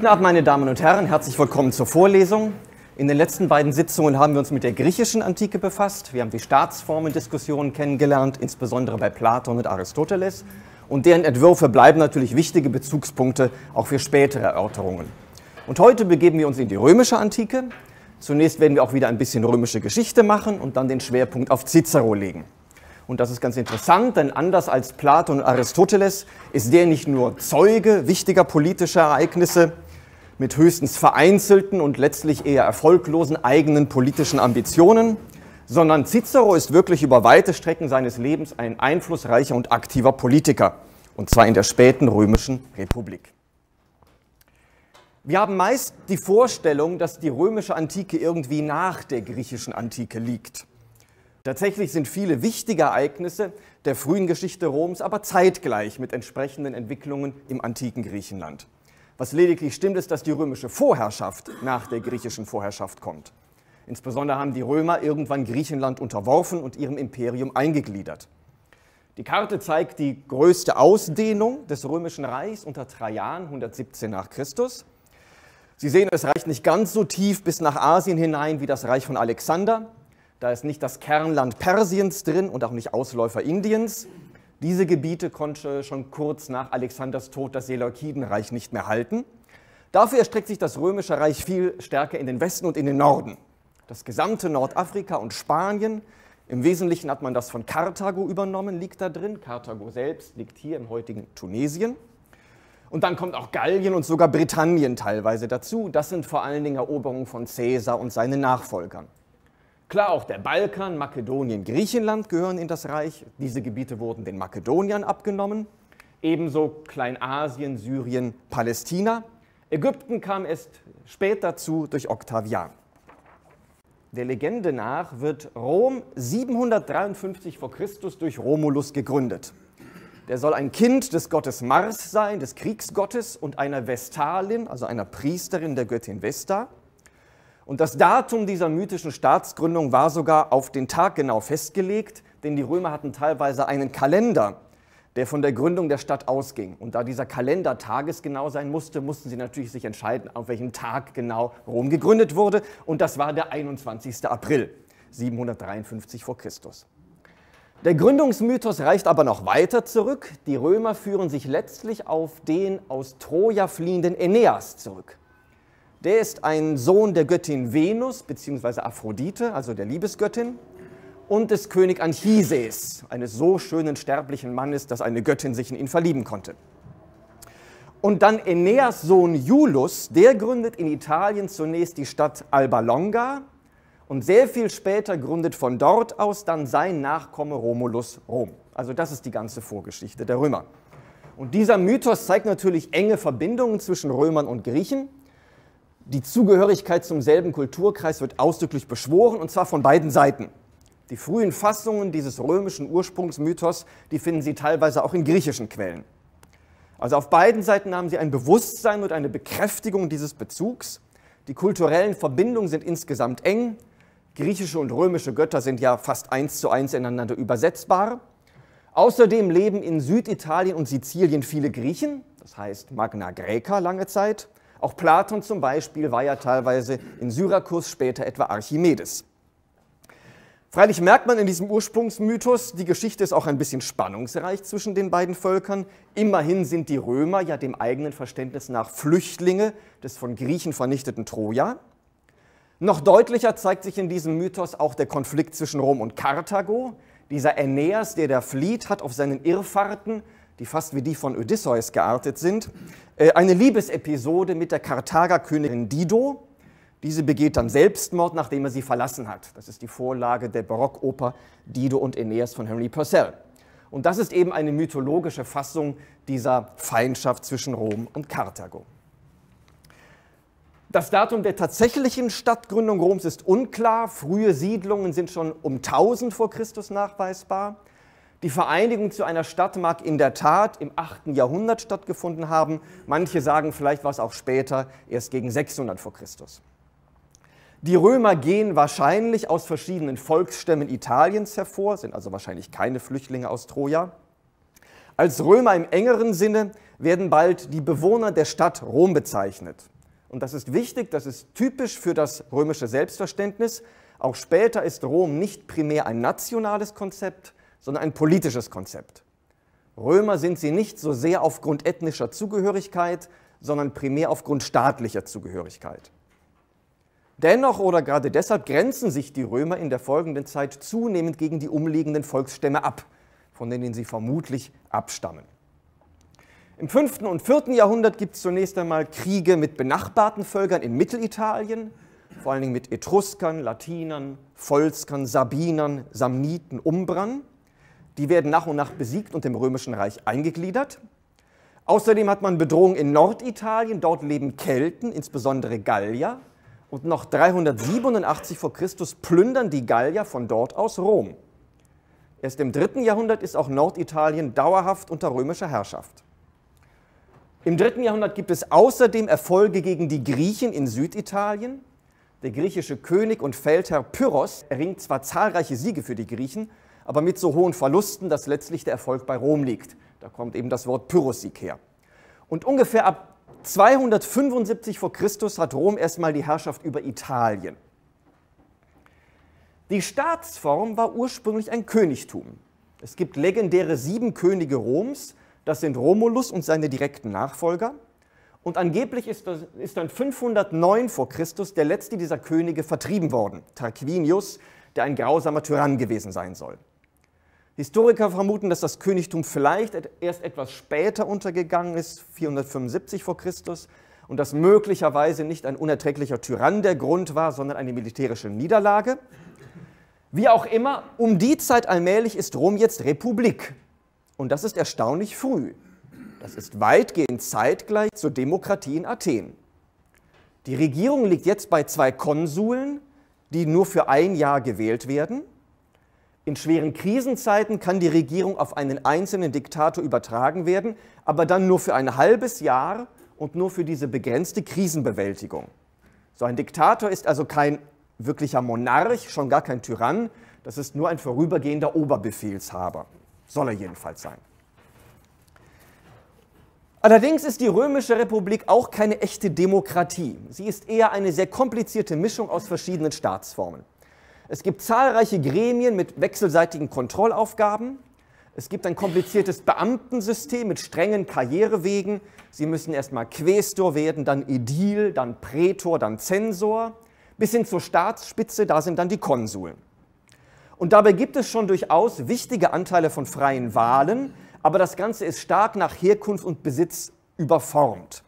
Guten Abend, meine Damen und Herren. Herzlich willkommen zur Vorlesung. In den letzten beiden Sitzungen haben wir uns mit der griechischen Antike befasst. Wir haben die Staatsformendiskussionen kennengelernt, insbesondere bei Platon und Aristoteles. Und deren Entwürfe bleiben natürlich wichtige Bezugspunkte auch für spätere Erörterungen. Und heute begeben wir uns in die römische Antike. Zunächst werden wir auch wieder ein bisschen römische Geschichte machen und dann den Schwerpunkt auf Cicero legen. Und das ist ganz interessant, denn anders als Platon und Aristoteles ist der nicht nur Zeuge wichtiger politischer Ereignisse, mit höchstens vereinzelten und letztlich eher erfolglosen eigenen politischen Ambitionen, sondern Cicero ist wirklich über weite Strecken seines Lebens ein einflussreicher und aktiver Politiker, und zwar in der späten römischen Republik. Wir haben meist die Vorstellung, dass die römische Antike irgendwie nach der griechischen Antike liegt. Tatsächlich sind viele wichtige Ereignisse der frühen Geschichte Roms aber zeitgleich mit entsprechenden Entwicklungen im antiken Griechenland. Was lediglich stimmt, ist, dass die römische Vorherrschaft nach der griechischen Vorherrschaft kommt. Insbesondere haben die Römer irgendwann Griechenland unterworfen und ihrem Imperium eingegliedert. Die Karte zeigt die größte Ausdehnung des römischen Reichs unter Trajan 117 nach Christus. Sie sehen, es reicht nicht ganz so tief bis nach Asien hinein wie das Reich von Alexander. Da ist nicht das Kernland Persiens drin und auch nicht Ausläufer Indiens. Diese Gebiete konnte schon kurz nach Alexanders Tod das Seleukidenreich nicht mehr halten. Dafür erstreckt sich das Römische Reich viel stärker in den Westen und in den Norden. Das gesamte Nordafrika und Spanien, im Wesentlichen hat man das von Karthago übernommen, liegt da drin. Karthago selbst liegt hier im heutigen Tunesien. Und dann kommt auch Gallien und sogar Britannien teilweise dazu. Das sind vor allen Dingen Eroberungen von Caesar und seinen Nachfolgern. Klar, auch der Balkan, Makedonien, Griechenland gehören in das Reich. Diese Gebiete wurden den Makedoniern abgenommen. Ebenso Kleinasien, Syrien, Palästina. Ägypten kam erst spät dazu durch Octavian. Der Legende nach wird Rom 753 vor Christus durch Romulus gegründet. Der soll ein Kind des Gottes Mars sein, des Kriegsgottes und einer Vestalin, also einer Priesterin der Göttin Vesta. Und das Datum dieser mythischen Staatsgründung war sogar auf den Tag genau festgelegt, denn die Römer hatten teilweise einen Kalender, der von der Gründung der Stadt ausging. Und da dieser Kalender tagesgenau sein musste, mussten sie natürlich sich entscheiden, auf welchem Tag genau Rom gegründet wurde. Und das war der 21. April 753 vor Christus. Der Gründungsmythos reicht aber noch weiter zurück. Die Römer führen sich letztlich auf den aus Troja fliehenden Aeneas zurück. Der ist ein Sohn der Göttin Venus bzw. Aphrodite, also der Liebesgöttin, und des König Anchises, eines so schönen sterblichen Mannes, dass eine Göttin sich in ihn verlieben konnte. Und dann Aeneas Sohn Julus, der gründet in Italien zunächst die Stadt Alba Longa und sehr viel später gründet von dort aus dann sein Nachkomme Romulus Rom. Also das ist die ganze Vorgeschichte der Römer. Und dieser Mythos zeigt natürlich enge Verbindungen zwischen Römern und Griechen die Zugehörigkeit zum selben Kulturkreis wird ausdrücklich beschworen, und zwar von beiden Seiten. Die frühen Fassungen dieses römischen Ursprungsmythos, die finden Sie teilweise auch in griechischen Quellen. Also auf beiden Seiten haben Sie ein Bewusstsein und eine Bekräftigung dieses Bezugs. Die kulturellen Verbindungen sind insgesamt eng. Griechische und römische Götter sind ja fast eins zu eins ineinander übersetzbar. Außerdem leben in Süditalien und Sizilien viele Griechen, das heißt Magna Graeca lange Zeit. Auch Platon zum Beispiel war ja teilweise in Syrakus, später etwa Archimedes. Freilich merkt man in diesem Ursprungsmythos, die Geschichte ist auch ein bisschen spannungsreich zwischen den beiden Völkern. Immerhin sind die Römer ja dem eigenen Verständnis nach Flüchtlinge des von Griechen vernichteten Troja. Noch deutlicher zeigt sich in diesem Mythos auch der Konflikt zwischen Rom und Karthago. Dieser Aeneas, der da flieht, hat auf seinen Irrfahrten die fast wie die von Odysseus geartet sind, äh, eine Liebesepisode mit der Karthagerkönigin Dido. Diese begeht dann Selbstmord, nachdem er sie verlassen hat. Das ist die Vorlage der Barockoper Dido und Aeneas von Henry Purcell. Und das ist eben eine mythologische Fassung dieser Feindschaft zwischen Rom und Karthago. Das Datum der tatsächlichen Stadtgründung Roms ist unklar. Frühe Siedlungen sind schon um 1000 vor Christus nachweisbar. Die Vereinigung zu einer Stadt mag in der Tat im 8. Jahrhundert stattgefunden haben. Manche sagen, vielleicht war es auch später, erst gegen 600 vor Christus. Die Römer gehen wahrscheinlich aus verschiedenen Volksstämmen Italiens hervor, sind also wahrscheinlich keine Flüchtlinge aus Troja. Als Römer im engeren Sinne werden bald die Bewohner der Stadt Rom bezeichnet. Und das ist wichtig, das ist typisch für das römische Selbstverständnis. Auch später ist Rom nicht primär ein nationales Konzept, sondern ein politisches Konzept. Römer sind sie nicht so sehr aufgrund ethnischer Zugehörigkeit, sondern primär aufgrund staatlicher Zugehörigkeit. Dennoch oder gerade deshalb grenzen sich die Römer in der folgenden Zeit zunehmend gegen die umliegenden Volksstämme ab, von denen sie vermutlich abstammen. Im 5. und 4. Jahrhundert gibt es zunächst einmal Kriege mit benachbarten Völkern in Mittelitalien, vor allen Dingen mit Etruskern, Latinern, Volskern, Sabinern, Samniten, Umbrern. Die werden nach und nach besiegt und dem Römischen Reich eingegliedert. Außerdem hat man Bedrohungen in Norditalien, dort leben Kelten, insbesondere Gallier. Und noch 387 vor Christus plündern die Gallier von dort aus Rom. Erst im dritten Jahrhundert ist auch Norditalien dauerhaft unter römischer Herrschaft. Im dritten Jahrhundert gibt es außerdem Erfolge gegen die Griechen in Süditalien. Der griechische König und Feldherr Pyrrhos erringt zwar zahlreiche Siege für die Griechen, aber mit so hohen Verlusten, dass letztlich der Erfolg bei Rom liegt. Da kommt eben das Wort Pyrrhussieg her. Und ungefähr ab 275 vor Christus hat Rom erstmal die Herrschaft über Italien. Die Staatsform war ursprünglich ein Königtum. Es gibt legendäre sieben Könige Roms, das sind Romulus und seine direkten Nachfolger. Und angeblich ist, das, ist dann 509 vor Christus der letzte dieser Könige vertrieben worden, Tarquinius, der ein grausamer Tyrann gewesen sein soll. Historiker vermuten, dass das Königtum vielleicht erst etwas später untergegangen ist, 475 vor Christus, und dass möglicherweise nicht ein unerträglicher Tyrann der Grund war, sondern eine militärische Niederlage. Wie auch immer, um die Zeit allmählich ist Rom jetzt Republik. Und das ist erstaunlich früh. Das ist weitgehend zeitgleich zur Demokratie in Athen. Die Regierung liegt jetzt bei zwei Konsuln, die nur für ein Jahr gewählt werden. In schweren Krisenzeiten kann die Regierung auf einen einzelnen Diktator übertragen werden, aber dann nur für ein halbes Jahr und nur für diese begrenzte Krisenbewältigung. So ein Diktator ist also kein wirklicher Monarch, schon gar kein Tyrann, das ist nur ein vorübergehender Oberbefehlshaber. Soll er jedenfalls sein. Allerdings ist die Römische Republik auch keine echte Demokratie. Sie ist eher eine sehr komplizierte Mischung aus verschiedenen Staatsformen. Es gibt zahlreiche Gremien mit wechselseitigen Kontrollaufgaben. Es gibt ein kompliziertes Beamtensystem mit strengen Karrierewegen. Sie müssen erstmal Quästor werden, dann Edil, dann Prätor, dann Zensor. Bis hin zur Staatsspitze, da sind dann die Konsuln. Und dabei gibt es schon durchaus wichtige Anteile von freien Wahlen, aber das Ganze ist stark nach Herkunft und Besitz überformt.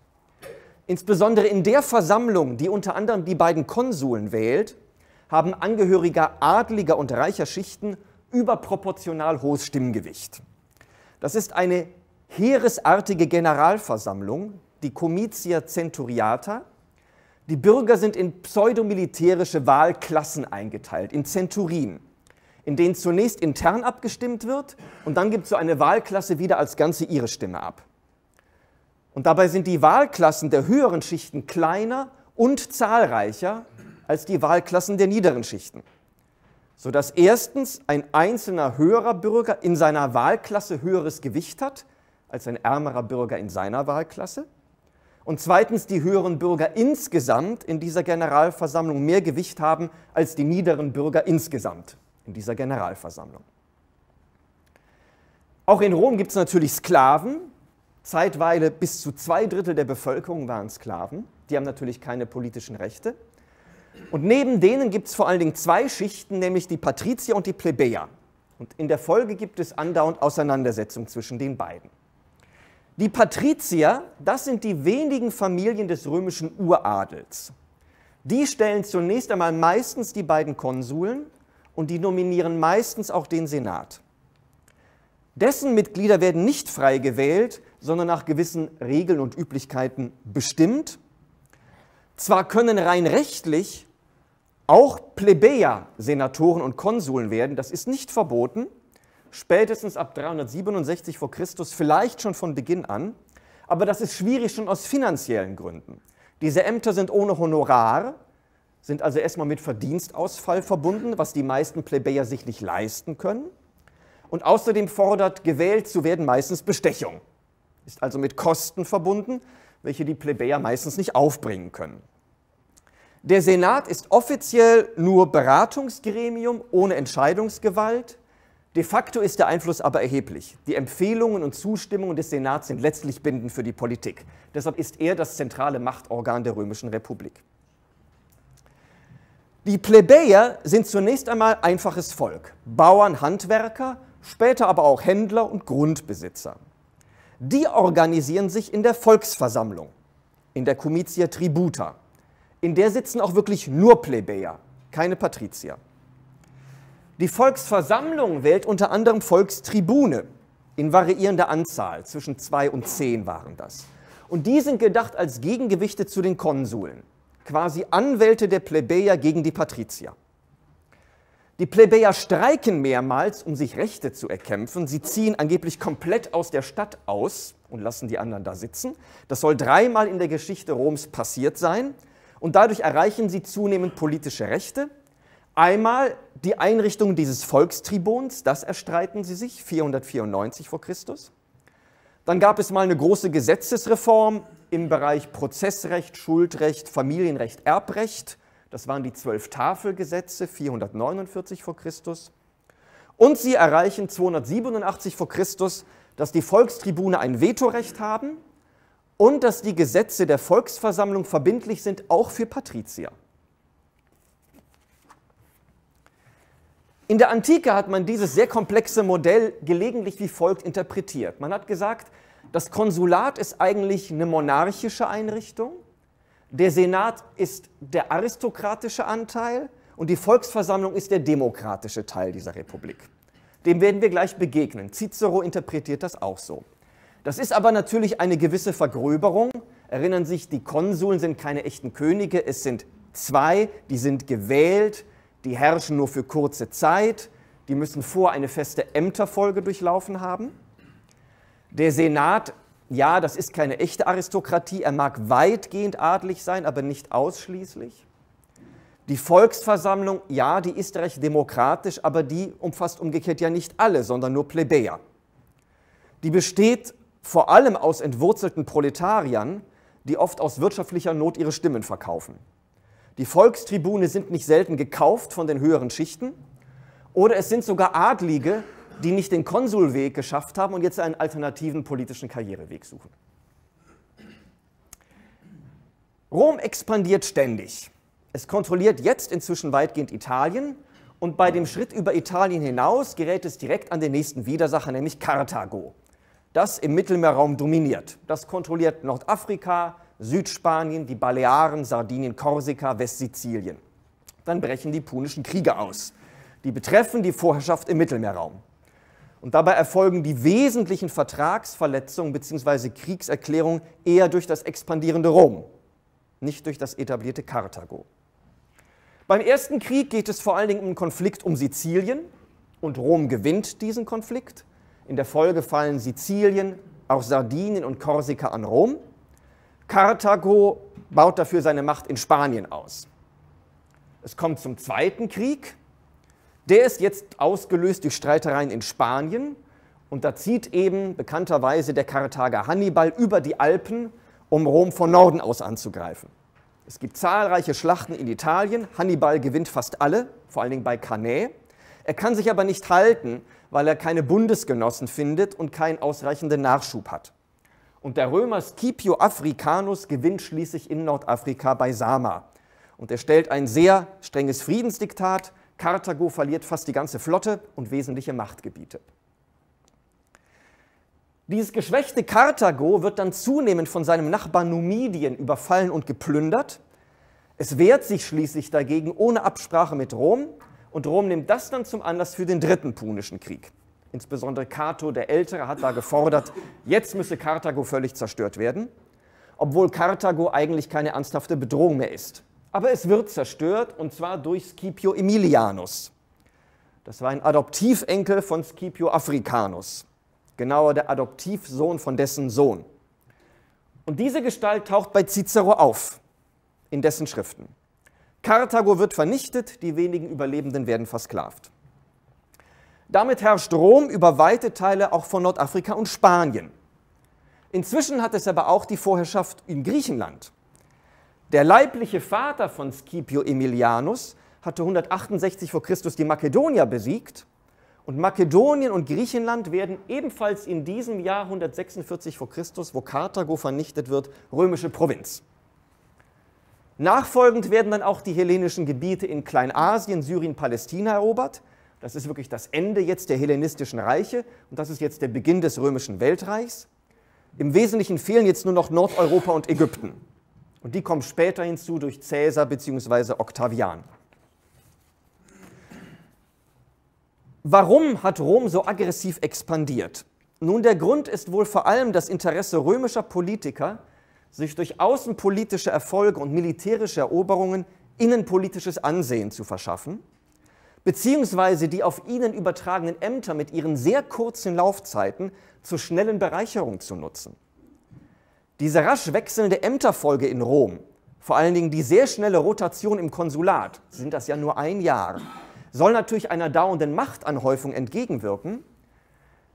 Insbesondere in der Versammlung, die unter anderem die beiden Konsuln wählt, haben Angehörige adliger und reicher Schichten überproportional hohes Stimmgewicht. Das ist eine heeresartige Generalversammlung, die Comitia Centuriata. Die Bürger sind in pseudomilitärische Wahlklassen eingeteilt, in Zenturien, in denen zunächst intern abgestimmt wird und dann gibt so eine Wahlklasse wieder als Ganze ihre Stimme ab. Und dabei sind die Wahlklassen der höheren Schichten kleiner und zahlreicher als die Wahlklassen der niederen Schichten, sodass erstens ein einzelner höherer Bürger in seiner Wahlklasse höheres Gewicht hat als ein ärmerer Bürger in seiner Wahlklasse und zweitens die höheren Bürger insgesamt in dieser Generalversammlung mehr Gewicht haben als die niederen Bürger insgesamt in dieser Generalversammlung. Auch in Rom gibt es natürlich Sklaven. Zeitweile bis zu zwei Drittel der Bevölkerung waren Sklaven. Die haben natürlich keine politischen Rechte. Und neben denen gibt es vor allen Dingen zwei Schichten, nämlich die Patrizier und die Plebejer. Und in der Folge gibt es andauernd Auseinandersetzungen zwischen den beiden. Die Patrizier, das sind die wenigen Familien des römischen Uradels. Die stellen zunächst einmal meistens die beiden Konsuln und die nominieren meistens auch den Senat. Dessen Mitglieder werden nicht frei gewählt, sondern nach gewissen Regeln und Üblichkeiten bestimmt zwar können rein rechtlich auch Plebejer Senatoren und Konsuln werden, das ist nicht verboten, spätestens ab 367 v. Chr. vielleicht schon von Beginn an, aber das ist schwierig schon aus finanziellen Gründen. Diese Ämter sind ohne Honorar, sind also erstmal mit Verdienstausfall verbunden, was die meisten Plebejer sich nicht leisten können. Und außerdem fordert gewählt zu werden meistens Bestechung, ist also mit Kosten verbunden welche die Plebejer meistens nicht aufbringen können. Der Senat ist offiziell nur Beratungsgremium ohne Entscheidungsgewalt. De facto ist der Einfluss aber erheblich. Die Empfehlungen und Zustimmungen des Senats sind letztlich bindend für die Politik. Deshalb ist er das zentrale Machtorgan der römischen Republik. Die Plebejer sind zunächst einmal einfaches Volk, Bauern, Handwerker, später aber auch Händler und Grundbesitzer die organisieren sich in der Volksversammlung, in der Comitia Tributa. In der sitzen auch wirklich nur Plebejer, keine Patrizier. Die Volksversammlung wählt unter anderem Volkstribune in variierender Anzahl, zwischen zwei und zehn waren das. Und die sind gedacht als Gegengewichte zu den Konsuln, quasi Anwälte der Plebejer gegen die Patrizier. Die Plebejer streiken mehrmals, um sich Rechte zu erkämpfen. Sie ziehen angeblich komplett aus der Stadt aus und lassen die anderen da sitzen. Das soll dreimal in der Geschichte Roms passiert sein. Und dadurch erreichen sie zunehmend politische Rechte. Einmal die Einrichtung dieses Volkstribuns, das erstreiten sie sich 494 vor Christus. Dann gab es mal eine große Gesetzesreform im Bereich Prozessrecht, Schuldrecht, Familienrecht, Erbrecht. Das waren die zwölf Tafelgesetze, 449 vor Christus. Und sie erreichen 287 vor Christus, dass die Volkstribune ein Vetorecht haben und dass die Gesetze der Volksversammlung verbindlich sind, auch für Patrizier. In der Antike hat man dieses sehr komplexe Modell gelegentlich wie folgt interpretiert. Man hat gesagt, das Konsulat ist eigentlich eine monarchische Einrichtung der Senat ist der aristokratische Anteil und die Volksversammlung ist der demokratische Teil dieser Republik. Dem werden wir gleich begegnen. Cicero interpretiert das auch so. Das ist aber natürlich eine gewisse Vergröberung. Erinnern sich, die Konsuln sind keine echten Könige, es sind zwei, die sind gewählt, die herrschen nur für kurze Zeit, die müssen vor eine feste Ämterfolge durchlaufen haben. Der Senat ja, das ist keine echte Aristokratie, er mag weitgehend adlig sein, aber nicht ausschließlich. Die Volksversammlung, ja, die ist recht demokratisch, aber die umfasst umgekehrt ja nicht alle, sondern nur Plebejer. Die besteht vor allem aus entwurzelten Proletariern, die oft aus wirtschaftlicher Not ihre Stimmen verkaufen. Die Volkstribune sind nicht selten gekauft von den höheren Schichten oder es sind sogar Adlige, die nicht den Konsulweg geschafft haben und jetzt einen alternativen politischen Karriereweg suchen. Rom expandiert ständig. Es kontrolliert jetzt inzwischen weitgehend Italien und bei dem Schritt über Italien hinaus gerät es direkt an den nächsten Widersacher, nämlich Karthago, das im Mittelmeerraum dominiert. Das kontrolliert Nordafrika, Südspanien, die Balearen, Sardinien, Korsika, Westsizilien. Dann brechen die punischen Kriege aus. Die betreffen die Vorherrschaft im Mittelmeerraum. Und dabei erfolgen die wesentlichen Vertragsverletzungen bzw. Kriegserklärungen eher durch das expandierende Rom, nicht durch das etablierte Karthago. Beim ersten Krieg geht es vor allen Dingen um einen Konflikt um Sizilien und Rom gewinnt diesen Konflikt. In der Folge fallen Sizilien, auch Sardinien und Korsika an Rom. Karthago baut dafür seine Macht in Spanien aus. Es kommt zum Zweiten Krieg, der ist jetzt ausgelöst durch Streitereien in Spanien und da zieht eben bekannterweise der Karthager Hannibal über die Alpen, um Rom von Norden aus anzugreifen. Es gibt zahlreiche Schlachten in Italien. Hannibal gewinnt fast alle, vor allen Dingen bei Cannae. Er kann sich aber nicht halten, weil er keine Bundesgenossen findet und keinen ausreichenden Nachschub hat. Und der Römer Scipio Africanus gewinnt schließlich in Nordafrika bei Sama. Und er stellt ein sehr strenges Friedensdiktat Karthago verliert fast die ganze Flotte und wesentliche Machtgebiete. Dieses geschwächte Karthago wird dann zunehmend von seinem Nachbarn Numidien überfallen und geplündert. Es wehrt sich schließlich dagegen ohne Absprache mit Rom und Rom nimmt das dann zum Anlass für den dritten punischen Krieg. Insbesondere Cato der Ältere hat da gefordert, jetzt müsse Karthago völlig zerstört werden, obwohl Karthago eigentlich keine ernsthafte Bedrohung mehr ist. Aber es wird zerstört und zwar durch Scipio Aemilianus. Das war ein Adoptivenkel von Scipio Africanus, genauer der Adoptivsohn von dessen Sohn. Und diese Gestalt taucht bei Cicero auf, in dessen Schriften. Karthago wird vernichtet, die wenigen Überlebenden werden versklavt. Damit herrscht Rom über weite Teile auch von Nordafrika und Spanien. Inzwischen hat es aber auch die Vorherrschaft in Griechenland. Der leibliche Vater von Scipio Aemilianus hatte 168 vor Christus die Makedonier besiegt und Makedonien und Griechenland werden ebenfalls in diesem Jahr 146 vor Christus, wo Karthago vernichtet wird, römische Provinz. Nachfolgend werden dann auch die hellenischen Gebiete in Kleinasien, Syrien, Palästina erobert. Das ist wirklich das Ende jetzt der hellenistischen Reiche und das ist jetzt der Beginn des römischen Weltreichs. Im Wesentlichen fehlen jetzt nur noch Nordeuropa und Ägypten. Und die kommt später hinzu durch Cäsar bzw. Octavian. Warum hat Rom so aggressiv expandiert? Nun, der Grund ist wohl vor allem das Interesse römischer Politiker, sich durch außenpolitische Erfolge und militärische Eroberungen innenpolitisches Ansehen zu verschaffen, beziehungsweise die auf ihnen übertragenen Ämter mit ihren sehr kurzen Laufzeiten zur schnellen Bereicherung zu nutzen. Diese rasch wechselnde Ämterfolge in Rom, vor allen Dingen die sehr schnelle Rotation im Konsulat, sind das ja nur ein Jahr, soll natürlich einer dauernden Machtanhäufung entgegenwirken.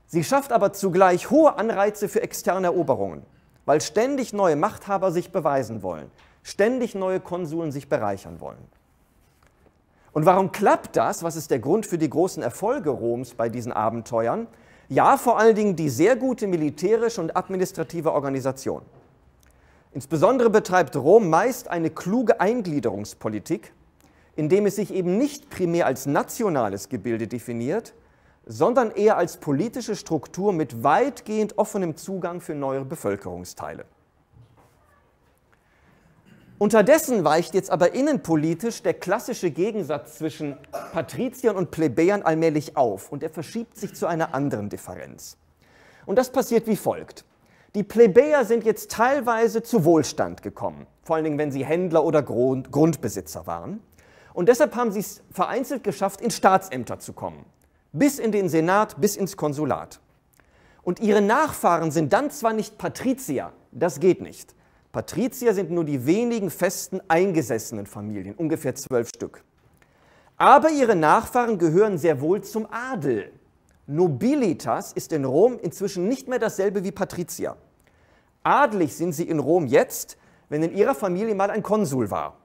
Sie schafft aber zugleich hohe Anreize für externe Eroberungen, weil ständig neue Machthaber sich beweisen wollen, ständig neue Konsuln sich bereichern wollen. Und warum klappt das? Was ist der Grund für die großen Erfolge Roms bei diesen Abenteuern? Ja, vor allen Dingen die sehr gute militärische und administrative Organisation. Insbesondere betreibt Rom meist eine kluge Eingliederungspolitik, indem es sich eben nicht primär als nationales Gebilde definiert, sondern eher als politische Struktur mit weitgehend offenem Zugang für neue Bevölkerungsteile. Unterdessen weicht jetzt aber innenpolitisch der klassische Gegensatz zwischen Patriziern und Plebejern allmählich auf und er verschiebt sich zu einer anderen Differenz. Und das passiert wie folgt. Die Plebejer sind jetzt teilweise zu Wohlstand gekommen, vor allen Dingen, wenn sie Händler oder Grund Grundbesitzer waren. Und deshalb haben sie es vereinzelt geschafft, in Staatsämter zu kommen, bis in den Senat, bis ins Konsulat. Und ihre Nachfahren sind dann zwar nicht Patrizier, das geht nicht, Patrizier sind nur die wenigen festen eingesessenen Familien, ungefähr zwölf Stück. Aber ihre Nachfahren gehören sehr wohl zum Adel. Nobilitas ist in Rom inzwischen nicht mehr dasselbe wie Patrizier. Adelig sind sie in Rom jetzt, wenn in ihrer Familie mal ein Konsul war.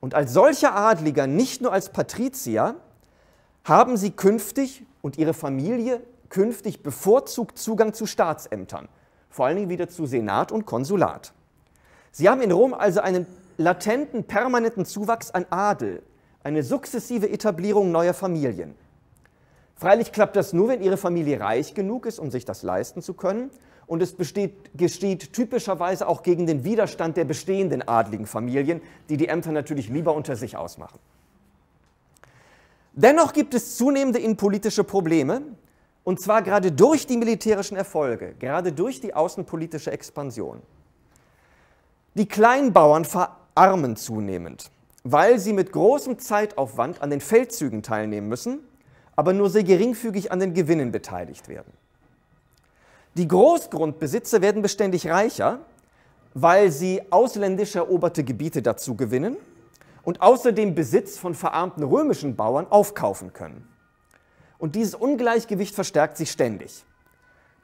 Und als solcher Adliger, nicht nur als Patrizier, haben sie künftig und ihre Familie künftig bevorzugt Zugang zu Staatsämtern vor allen Dingen wieder zu Senat und Konsulat. Sie haben in Rom also einen latenten, permanenten Zuwachs an Adel, eine sukzessive Etablierung neuer Familien. Freilich klappt das nur, wenn Ihre Familie reich genug ist, um sich das leisten zu können. Und es besteht, gesteht typischerweise auch gegen den Widerstand der bestehenden adligen Familien, die die Ämter natürlich lieber unter sich ausmachen. Dennoch gibt es zunehmende innenpolitische Probleme, und zwar gerade durch die militärischen Erfolge, gerade durch die außenpolitische Expansion. Die Kleinbauern verarmen zunehmend, weil sie mit großem Zeitaufwand an den Feldzügen teilnehmen müssen, aber nur sehr geringfügig an den Gewinnen beteiligt werden. Die Großgrundbesitzer werden beständig reicher, weil sie ausländisch eroberte Gebiete dazu gewinnen und außerdem Besitz von verarmten römischen Bauern aufkaufen können. Und dieses Ungleichgewicht verstärkt sich ständig.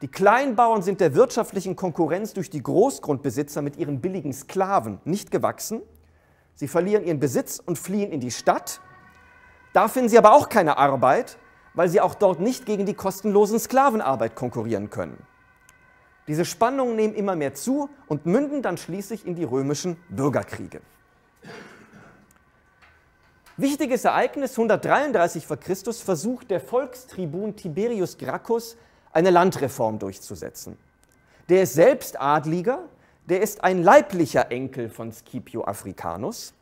Die Kleinbauern sind der wirtschaftlichen Konkurrenz durch die Großgrundbesitzer mit ihren billigen Sklaven nicht gewachsen. Sie verlieren ihren Besitz und fliehen in die Stadt. Da finden sie aber auch keine Arbeit, weil sie auch dort nicht gegen die kostenlosen Sklavenarbeit konkurrieren können. Diese Spannungen nehmen immer mehr zu und münden dann schließlich in die römischen Bürgerkriege. Wichtiges Ereignis 133 v. Chr. versucht der Volkstribun Tiberius Gracchus eine Landreform durchzusetzen. Der ist selbst Adliger, der ist ein leiblicher Enkel von Scipio Africanus.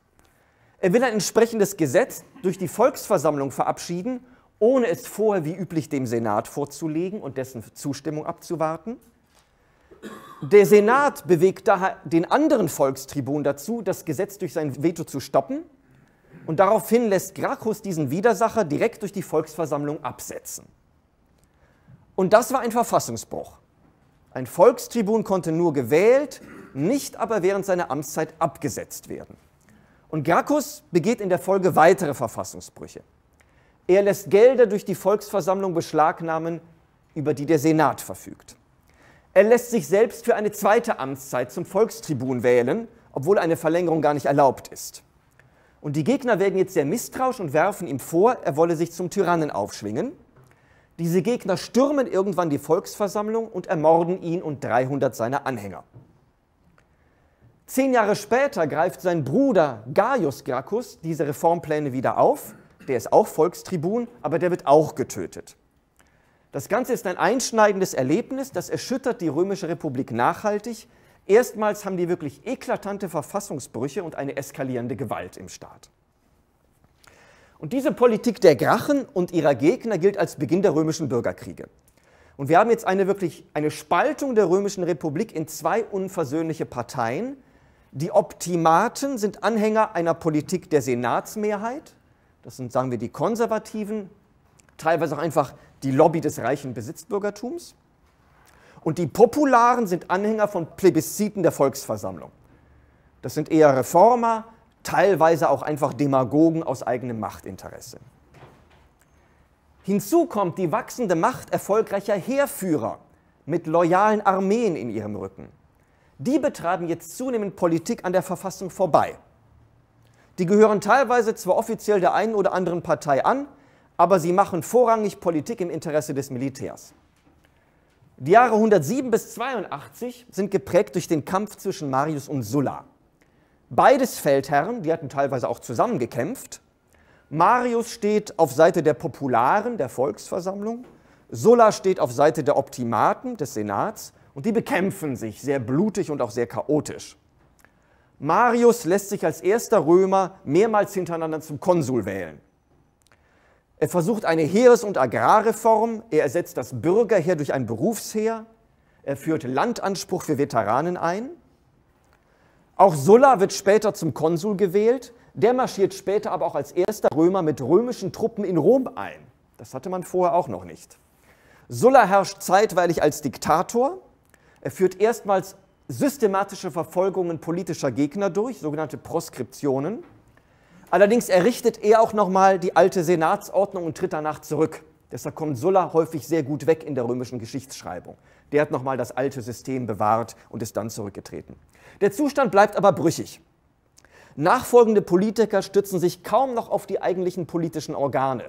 Er will ein entsprechendes Gesetz durch die Volksversammlung verabschieden, ohne es vorher wie üblich dem Senat vorzulegen und dessen Zustimmung abzuwarten. Der Senat bewegt daher den anderen Volkstribun dazu, das Gesetz durch sein Veto zu stoppen und daraufhin lässt Gracchus diesen Widersacher direkt durch die Volksversammlung absetzen. Und das war ein Verfassungsbruch. Ein Volkstribun konnte nur gewählt, nicht aber während seiner Amtszeit abgesetzt werden. Und Gracchus begeht in der Folge weitere Verfassungsbrüche. Er lässt Gelder durch die Volksversammlung beschlagnahmen, über die der Senat verfügt. Er lässt sich selbst für eine zweite Amtszeit zum Volkstribun wählen, obwohl eine Verlängerung gar nicht erlaubt ist. Und die Gegner werden jetzt sehr misstrauisch und werfen ihm vor, er wolle sich zum Tyrannen aufschwingen. Diese Gegner stürmen irgendwann die Volksversammlung und ermorden ihn und 300 seiner Anhänger. Zehn Jahre später greift sein Bruder Gaius Gracchus diese Reformpläne wieder auf. Der ist auch Volkstribun, aber der wird auch getötet. Das Ganze ist ein einschneidendes Erlebnis, das erschüttert die römische Republik nachhaltig Erstmals haben die wirklich eklatante Verfassungsbrüche und eine eskalierende Gewalt im Staat. Und diese Politik der Grachen und ihrer Gegner gilt als Beginn der römischen Bürgerkriege. Und wir haben jetzt eine wirklich eine Spaltung der römischen Republik in zwei unversöhnliche Parteien. Die Optimaten sind Anhänger einer Politik der Senatsmehrheit. Das sind, sagen wir, die Konservativen, teilweise auch einfach die Lobby des reichen Besitzbürgertums. Und die Popularen sind Anhänger von Plebisziten der Volksversammlung. Das sind eher Reformer, teilweise auch einfach Demagogen aus eigenem Machtinteresse. Hinzu kommt die wachsende Macht erfolgreicher Heerführer mit loyalen Armeen in ihrem Rücken. Die betreiben jetzt zunehmend Politik an der Verfassung vorbei. Die gehören teilweise zwar offiziell der einen oder anderen Partei an, aber sie machen vorrangig Politik im Interesse des Militärs. Die Jahre 107 bis 82 sind geprägt durch den Kampf zwischen Marius und Sulla. Beides Feldherren, die hatten teilweise auch zusammengekämpft. Marius steht auf Seite der Popularen, der Volksversammlung. Sulla steht auf Seite der Optimaten, des Senats. Und die bekämpfen sich sehr blutig und auch sehr chaotisch. Marius lässt sich als erster Römer mehrmals hintereinander zum Konsul wählen. Er versucht eine Heeres- und Agrarreform. Er ersetzt das Bürgerheer durch ein Berufsheer. Er führt Landanspruch für Veteranen ein. Auch Sulla wird später zum Konsul gewählt. Der marschiert später aber auch als erster Römer mit römischen Truppen in Rom ein. Das hatte man vorher auch noch nicht. Sulla herrscht zeitweilig als Diktator. Er führt erstmals systematische Verfolgungen politischer Gegner durch, sogenannte Proskriptionen. Allerdings errichtet er auch nochmal die alte Senatsordnung und tritt danach zurück. Deshalb kommt Sulla häufig sehr gut weg in der römischen Geschichtsschreibung. Der hat nochmal das alte System bewahrt und ist dann zurückgetreten. Der Zustand bleibt aber brüchig. Nachfolgende Politiker stützen sich kaum noch auf die eigentlichen politischen Organe,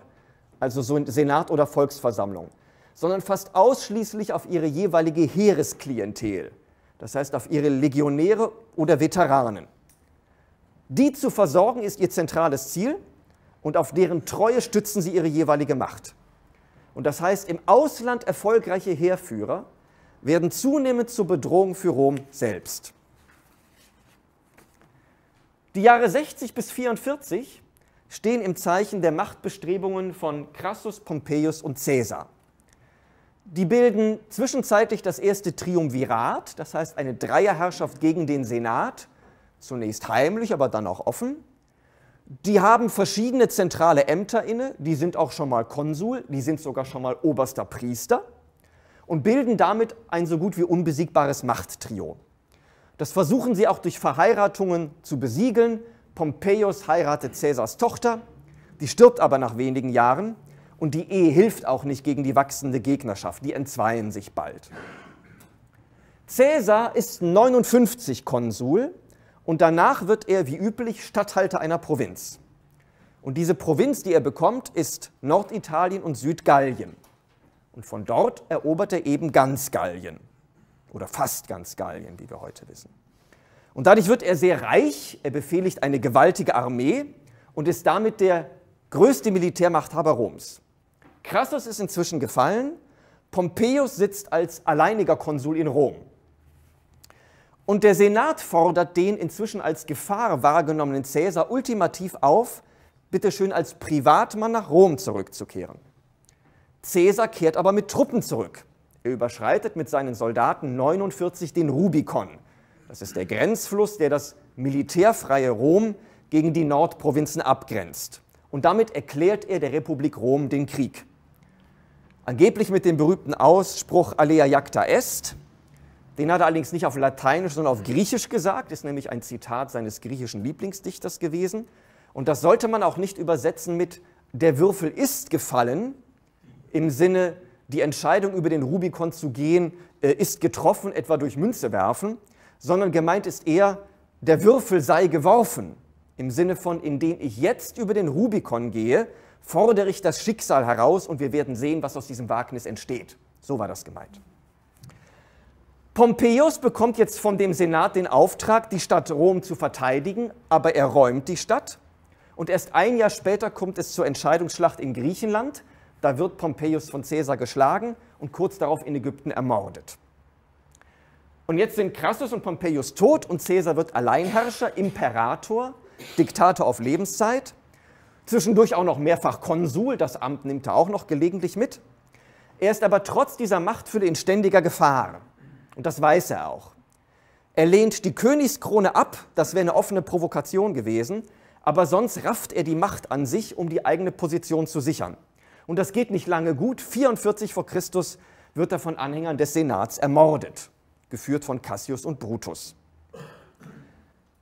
also so Senat oder Volksversammlung, sondern fast ausschließlich auf ihre jeweilige Heeresklientel, das heißt auf ihre Legionäre oder Veteranen. Die zu versorgen ist ihr zentrales Ziel und auf deren Treue stützen sie ihre jeweilige Macht. Und das heißt, im Ausland erfolgreiche Heerführer werden zunehmend zur Bedrohung für Rom selbst. Die Jahre 60 bis 44 stehen im Zeichen der Machtbestrebungen von Crassus, Pompeius und Caesar. Die bilden zwischenzeitlich das erste Triumvirat, das heißt eine Dreierherrschaft gegen den Senat, zunächst heimlich, aber dann auch offen. Die haben verschiedene zentrale Ämter inne, die sind auch schon mal Konsul, die sind sogar schon mal oberster Priester und bilden damit ein so gut wie unbesiegbares Machttrio. Das versuchen sie auch durch Verheiratungen zu besiegeln. Pompeius heiratet Caesars Tochter, die stirbt aber nach wenigen Jahren und die Ehe hilft auch nicht gegen die wachsende Gegnerschaft, die entzweien sich bald. Caesar ist 59 Konsul und danach wird er wie üblich Statthalter einer Provinz. Und diese Provinz, die er bekommt, ist Norditalien und Südgallien. Und von dort erobert er eben ganz Gallien oder fast ganz Gallien, wie wir heute wissen. Und dadurch wird er sehr reich, er befehligt eine gewaltige Armee und ist damit der größte Militärmachthaber Roms. Crassus ist inzwischen gefallen, Pompeius sitzt als alleiniger Konsul in Rom. Und der Senat fordert den inzwischen als Gefahr wahrgenommenen Cäsar ultimativ auf, bitteschön als Privatmann nach Rom zurückzukehren. Cäsar kehrt aber mit Truppen zurück. Er überschreitet mit seinen Soldaten 49 den Rubikon. Das ist der Grenzfluss, der das militärfreie Rom gegen die Nordprovinzen abgrenzt. Und damit erklärt er der Republik Rom den Krieg. Angeblich mit dem berühmten Ausspruch Alea jacta est, den hat er allerdings nicht auf Lateinisch, sondern auf Griechisch gesagt, ist nämlich ein Zitat seines griechischen Lieblingsdichters gewesen. Und das sollte man auch nicht übersetzen mit der Würfel ist gefallen, im Sinne, die Entscheidung über den Rubikon zu gehen äh, ist getroffen, etwa durch Münze werfen, sondern gemeint ist eher, der Würfel sei geworfen, im Sinne von, indem ich jetzt über den Rubikon gehe, fordere ich das Schicksal heraus und wir werden sehen, was aus diesem Wagnis entsteht. So war das gemeint. Pompeius bekommt jetzt von dem Senat den Auftrag, die Stadt Rom zu verteidigen, aber er räumt die Stadt. Und erst ein Jahr später kommt es zur Entscheidungsschlacht in Griechenland. Da wird Pompeius von Caesar geschlagen und kurz darauf in Ägypten ermordet. Und jetzt sind Crassus und Pompeius tot und Caesar wird Alleinherrscher, Imperator, Diktator auf Lebenszeit. Zwischendurch auch noch mehrfach Konsul, das Amt nimmt er auch noch gelegentlich mit. Er ist aber trotz dieser Machtfülle in ständiger Gefahr. Und das weiß er auch. Er lehnt die Königskrone ab, das wäre eine offene Provokation gewesen, aber sonst rafft er die Macht an sich, um die eigene Position zu sichern. Und das geht nicht lange gut. 44 vor Christus wird er von Anhängern des Senats ermordet, geführt von Cassius und Brutus.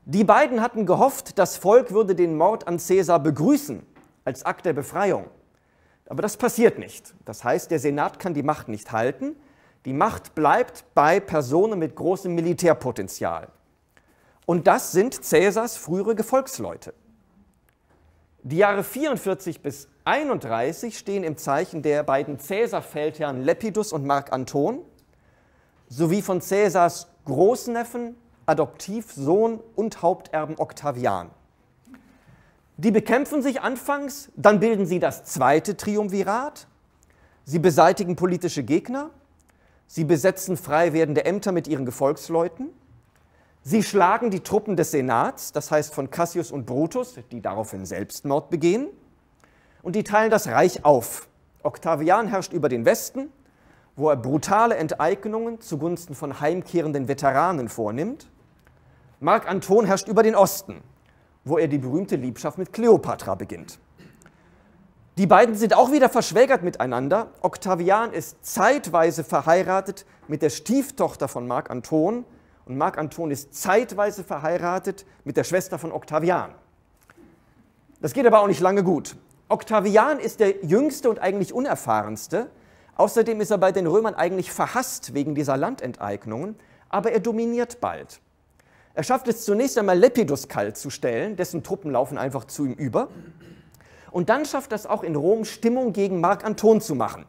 Die beiden hatten gehofft, das Volk würde den Mord an Caesar begrüßen, als Akt der Befreiung. Aber das passiert nicht. Das heißt, der Senat kann die Macht nicht halten die Macht bleibt bei Personen mit großem Militärpotenzial. Und das sind Cäsars frühere Gefolgsleute. Die Jahre 44 bis 31 stehen im Zeichen der beiden Cäsar-Feldherren Lepidus und Mark Anton sowie von Cäsars Großneffen, Adoptivsohn und Haupterben Octavian. Die bekämpfen sich anfangs, dann bilden sie das zweite Triumvirat, sie beseitigen politische Gegner Sie besetzen frei werdende Ämter mit ihren Gefolgsleuten. Sie schlagen die Truppen des Senats, das heißt von Cassius und Brutus, die daraufhin Selbstmord begehen. Und die teilen das Reich auf. Octavian herrscht über den Westen, wo er brutale Enteignungen zugunsten von heimkehrenden Veteranen vornimmt. Mark Anton herrscht über den Osten, wo er die berühmte Liebschaft mit Kleopatra beginnt. Die beiden sind auch wieder verschwägert miteinander. Octavian ist zeitweise verheiratet mit der Stieftochter von Marc Anton und Marc Anton ist zeitweise verheiratet mit der Schwester von Octavian. Das geht aber auch nicht lange gut. Octavian ist der jüngste und eigentlich unerfahrenste. Außerdem ist er bei den Römern eigentlich verhasst wegen dieser Landenteignungen, aber er dominiert bald. Er schafft es zunächst einmal Lepidus kalt zu stellen, dessen Truppen laufen einfach zu ihm über. Und dann schafft das auch in Rom Stimmung gegen Mark Anton zu machen.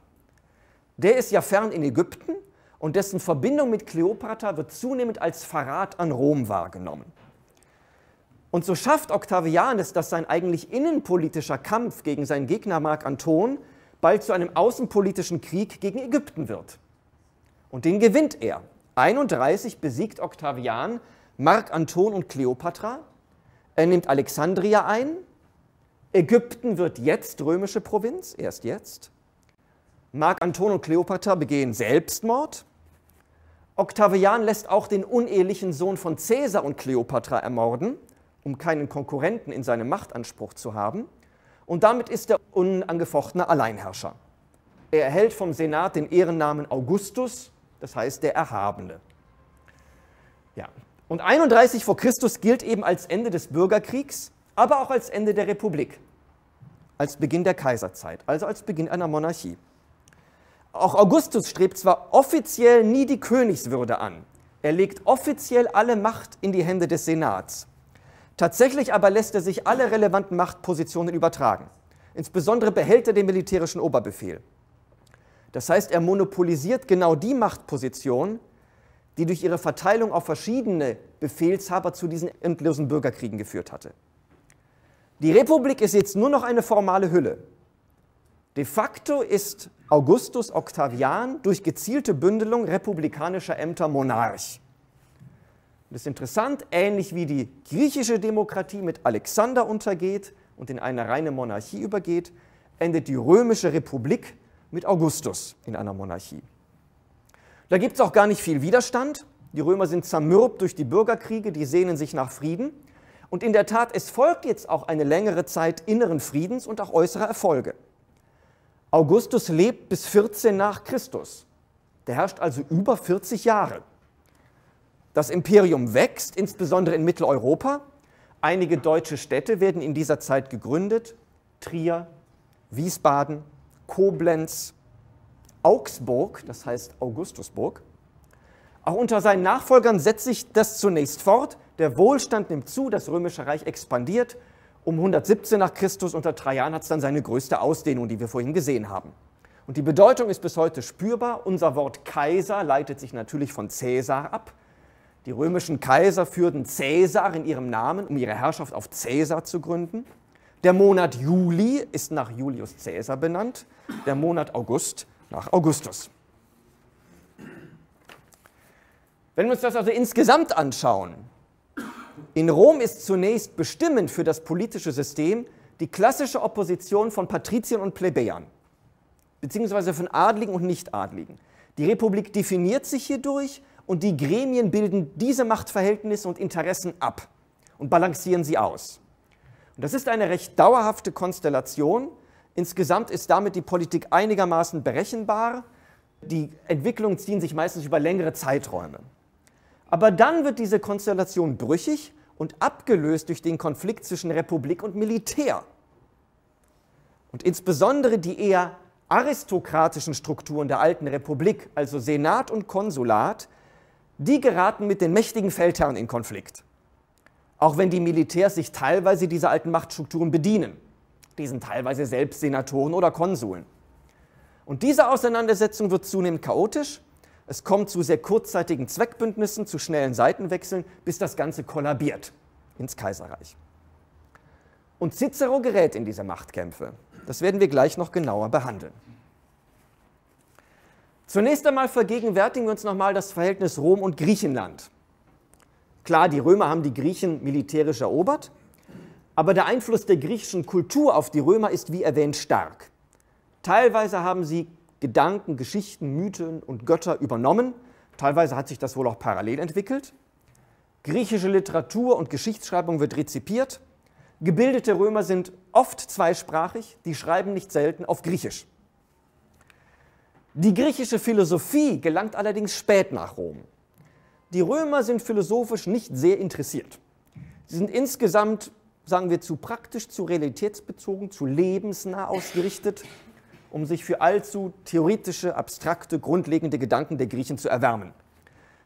Der ist ja fern in Ägypten und dessen Verbindung mit Kleopatra wird zunehmend als Verrat an Rom wahrgenommen. Und so schafft Octavianus, dass sein eigentlich innenpolitischer Kampf gegen seinen Gegner Mark Anton bald zu einem außenpolitischen Krieg gegen Ägypten wird. Und den gewinnt er. 31 besiegt Octavian Mark Anton und Kleopatra. Er nimmt Alexandria ein Ägypten wird jetzt römische Provinz, erst jetzt. Mark Anton und Kleopatra begehen Selbstmord. Octavian lässt auch den unehelichen Sohn von Caesar und Kleopatra ermorden, um keinen Konkurrenten in seinem Machtanspruch zu haben. Und damit ist er unangefochtene Alleinherrscher. Er erhält vom Senat den Ehrennamen Augustus, das heißt der Erhabene. Ja. Und 31 vor Christus gilt eben als Ende des Bürgerkriegs, aber auch als Ende der Republik als Beginn der Kaiserzeit, also als Beginn einer Monarchie. Auch Augustus strebt zwar offiziell nie die Königswürde an, er legt offiziell alle Macht in die Hände des Senats. Tatsächlich aber lässt er sich alle relevanten Machtpositionen übertragen. Insbesondere behält er den militärischen Oberbefehl. Das heißt, er monopolisiert genau die Machtposition, die durch ihre Verteilung auf verschiedene Befehlshaber zu diesen endlosen Bürgerkriegen geführt hatte. Die Republik ist jetzt nur noch eine formale Hülle. De facto ist Augustus Octavian durch gezielte Bündelung republikanischer Ämter Monarch. Und das ist interessant, ähnlich wie die griechische Demokratie mit Alexander untergeht und in eine reine Monarchie übergeht, endet die römische Republik mit Augustus in einer Monarchie. Da gibt es auch gar nicht viel Widerstand. Die Römer sind zermürbt durch die Bürgerkriege, die sehnen sich nach Frieden. Und in der Tat, es folgt jetzt auch eine längere Zeit inneren Friedens und auch äußerer Erfolge. Augustus lebt bis 14 nach Christus. Der herrscht also über 40 Jahre. Das Imperium wächst, insbesondere in Mitteleuropa. Einige deutsche Städte werden in dieser Zeit gegründet. Trier, Wiesbaden, Koblenz, Augsburg, das heißt Augustusburg. Auch unter seinen Nachfolgern setzt sich das zunächst fort. Der Wohlstand nimmt zu, das römische Reich expandiert. Um 117 nach Christus unter Trajan hat es dann seine größte Ausdehnung, die wir vorhin gesehen haben. Und die Bedeutung ist bis heute spürbar. Unser Wort Kaiser leitet sich natürlich von Cäsar ab. Die römischen Kaiser führten Cäsar in ihrem Namen, um ihre Herrschaft auf Cäsar zu gründen. Der Monat Juli ist nach Julius Cäsar benannt, der Monat August nach Augustus. Wenn wir uns das also insgesamt anschauen, in Rom ist zunächst bestimmend für das politische System die klassische Opposition von Patriziern und Plebejern, beziehungsweise von Adligen und Nichtadligen. Die Republik definiert sich hierdurch und die Gremien bilden diese Machtverhältnisse und Interessen ab und balancieren sie aus. Und das ist eine recht dauerhafte Konstellation. Insgesamt ist damit die Politik einigermaßen berechenbar. Die Entwicklungen ziehen sich meistens über längere Zeiträume. Aber dann wird diese Konstellation brüchig und abgelöst durch den Konflikt zwischen Republik und Militär. Und insbesondere die eher aristokratischen Strukturen der alten Republik, also Senat und Konsulat, die geraten mit den mächtigen Feldherren in Konflikt. Auch wenn die Militärs sich teilweise dieser alten Machtstrukturen bedienen. Die sind teilweise selbst Senatoren oder Konsuln. Und diese Auseinandersetzung wird zunehmend chaotisch es kommt zu sehr kurzzeitigen Zweckbündnissen, zu schnellen Seitenwechseln, bis das Ganze kollabiert ins Kaiserreich. Und Cicero gerät in diese Machtkämpfe. Das werden wir gleich noch genauer behandeln. Zunächst einmal vergegenwärtigen wir uns nochmal das Verhältnis Rom und Griechenland. Klar, die Römer haben die Griechen militärisch erobert, aber der Einfluss der griechischen Kultur auf die Römer ist, wie erwähnt, stark. Teilweise haben sie Gedanken, Geschichten, Mythen und Götter übernommen. Teilweise hat sich das wohl auch parallel entwickelt. Griechische Literatur und Geschichtsschreibung wird rezipiert. Gebildete Römer sind oft zweisprachig, die schreiben nicht selten auf Griechisch. Die griechische Philosophie gelangt allerdings spät nach Rom. Die Römer sind philosophisch nicht sehr interessiert. Sie sind insgesamt, sagen wir, zu praktisch, zu realitätsbezogen, zu lebensnah ausgerichtet um sich für allzu theoretische, abstrakte, grundlegende Gedanken der Griechen zu erwärmen.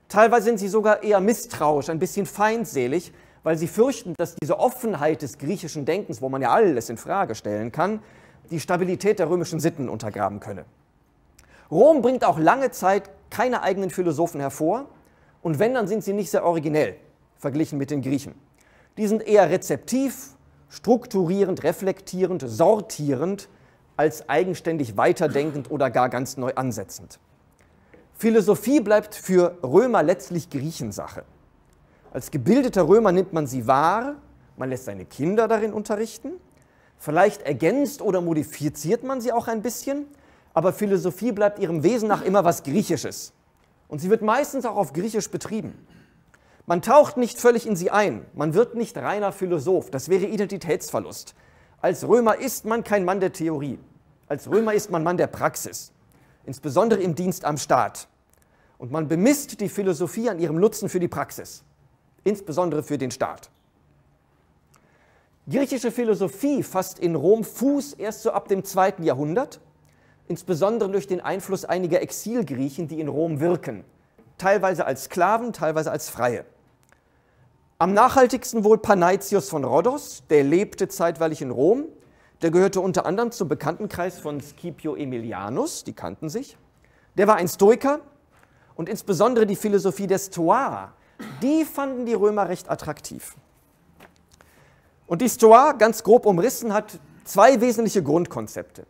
Teilweise sind sie sogar eher misstrauisch, ein bisschen feindselig, weil sie fürchten, dass diese Offenheit des griechischen Denkens, wo man ja alles in Frage stellen kann, die Stabilität der römischen Sitten untergraben könne. Rom bringt auch lange Zeit keine eigenen Philosophen hervor und wenn, dann sind sie nicht sehr originell verglichen mit den Griechen. Die sind eher rezeptiv, strukturierend, reflektierend, sortierend als eigenständig weiterdenkend oder gar ganz neu ansetzend. Philosophie bleibt für Römer letztlich Griechensache. Als gebildeter Römer nimmt man sie wahr, man lässt seine Kinder darin unterrichten, vielleicht ergänzt oder modifiziert man sie auch ein bisschen, aber Philosophie bleibt ihrem Wesen nach immer was Griechisches. Und sie wird meistens auch auf Griechisch betrieben. Man taucht nicht völlig in sie ein, man wird nicht reiner Philosoph, das wäre Identitätsverlust. Als Römer ist man kein Mann der Theorie. Als Römer ist man Mann der Praxis, insbesondere im Dienst am Staat. Und man bemisst die Philosophie an ihrem Nutzen für die Praxis, insbesondere für den Staat. Griechische Philosophie fasst in Rom Fuß erst so ab dem zweiten Jahrhundert, insbesondere durch den Einfluss einiger Exilgriechen, die in Rom wirken, teilweise als Sklaven, teilweise als Freie. Am nachhaltigsten wohl Panaitios von Rhodos, der lebte zeitweilig in Rom. Der gehörte unter anderem zum Bekanntenkreis von Scipio Aemilianus, die kannten sich. Der war ein Stoiker und insbesondere die Philosophie der Stoa, die fanden die Römer recht attraktiv. Und die Stoa, ganz grob umrissen, hat zwei wesentliche Grundkonzepte.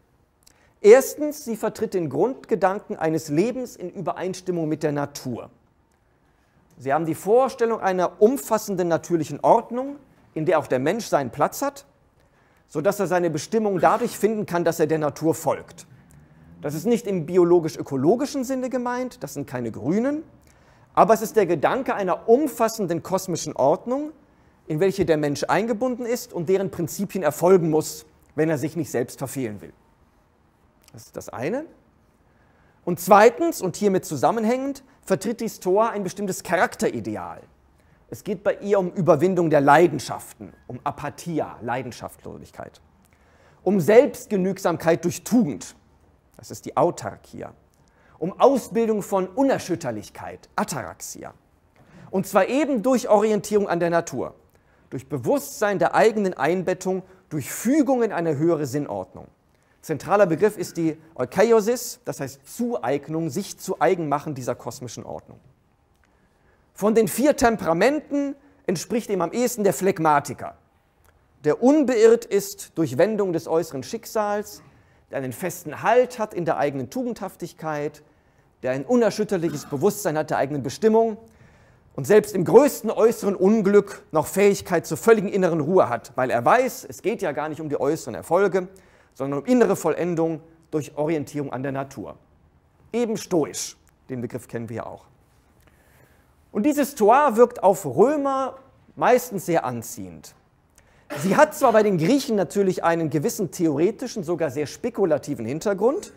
Erstens, sie vertritt den Grundgedanken eines Lebens in Übereinstimmung mit der Natur. Sie haben die Vorstellung einer umfassenden natürlichen Ordnung, in der auch der Mensch seinen Platz hat, sodass er seine Bestimmung dadurch finden kann, dass er der Natur folgt. Das ist nicht im biologisch-ökologischen Sinne gemeint, das sind keine Grünen, aber es ist der Gedanke einer umfassenden kosmischen Ordnung, in welche der Mensch eingebunden ist und deren Prinzipien erfolgen muss, wenn er sich nicht selbst verfehlen will. Das ist das eine. Und zweitens, und hiermit zusammenhängend, vertritt die Stoa ein bestimmtes Charakterideal. Es geht bei ihr um Überwindung der Leidenschaften, um Apathia, Leidenschaftlosigkeit, um Selbstgenügsamkeit durch Tugend, das ist die Autarkia, um Ausbildung von Unerschütterlichkeit, Ataraxia. Und zwar eben durch Orientierung an der Natur, durch Bewusstsein der eigenen Einbettung, durch Fügung in eine höhere Sinnordnung. Zentraler Begriff ist die Eukaiosis, das heißt Zueignung, sich zu eigen machen dieser kosmischen Ordnung. Von den vier Temperamenten entspricht ihm am ehesten der Phlegmatiker, der unbeirrt ist durch Wendung des äußeren Schicksals, der einen festen Halt hat in der eigenen Tugendhaftigkeit, der ein unerschütterliches Bewusstsein hat der eigenen Bestimmung und selbst im größten äußeren Unglück noch Fähigkeit zur völligen inneren Ruhe hat, weil er weiß, es geht ja gar nicht um die äußeren Erfolge, sondern um innere Vollendung durch Orientierung an der Natur. Eben stoisch, den Begriff kennen wir ja auch. Und dieses Stoa wirkt auf Römer meistens sehr anziehend. Sie hat zwar bei den Griechen natürlich einen gewissen theoretischen, sogar sehr spekulativen Hintergrund,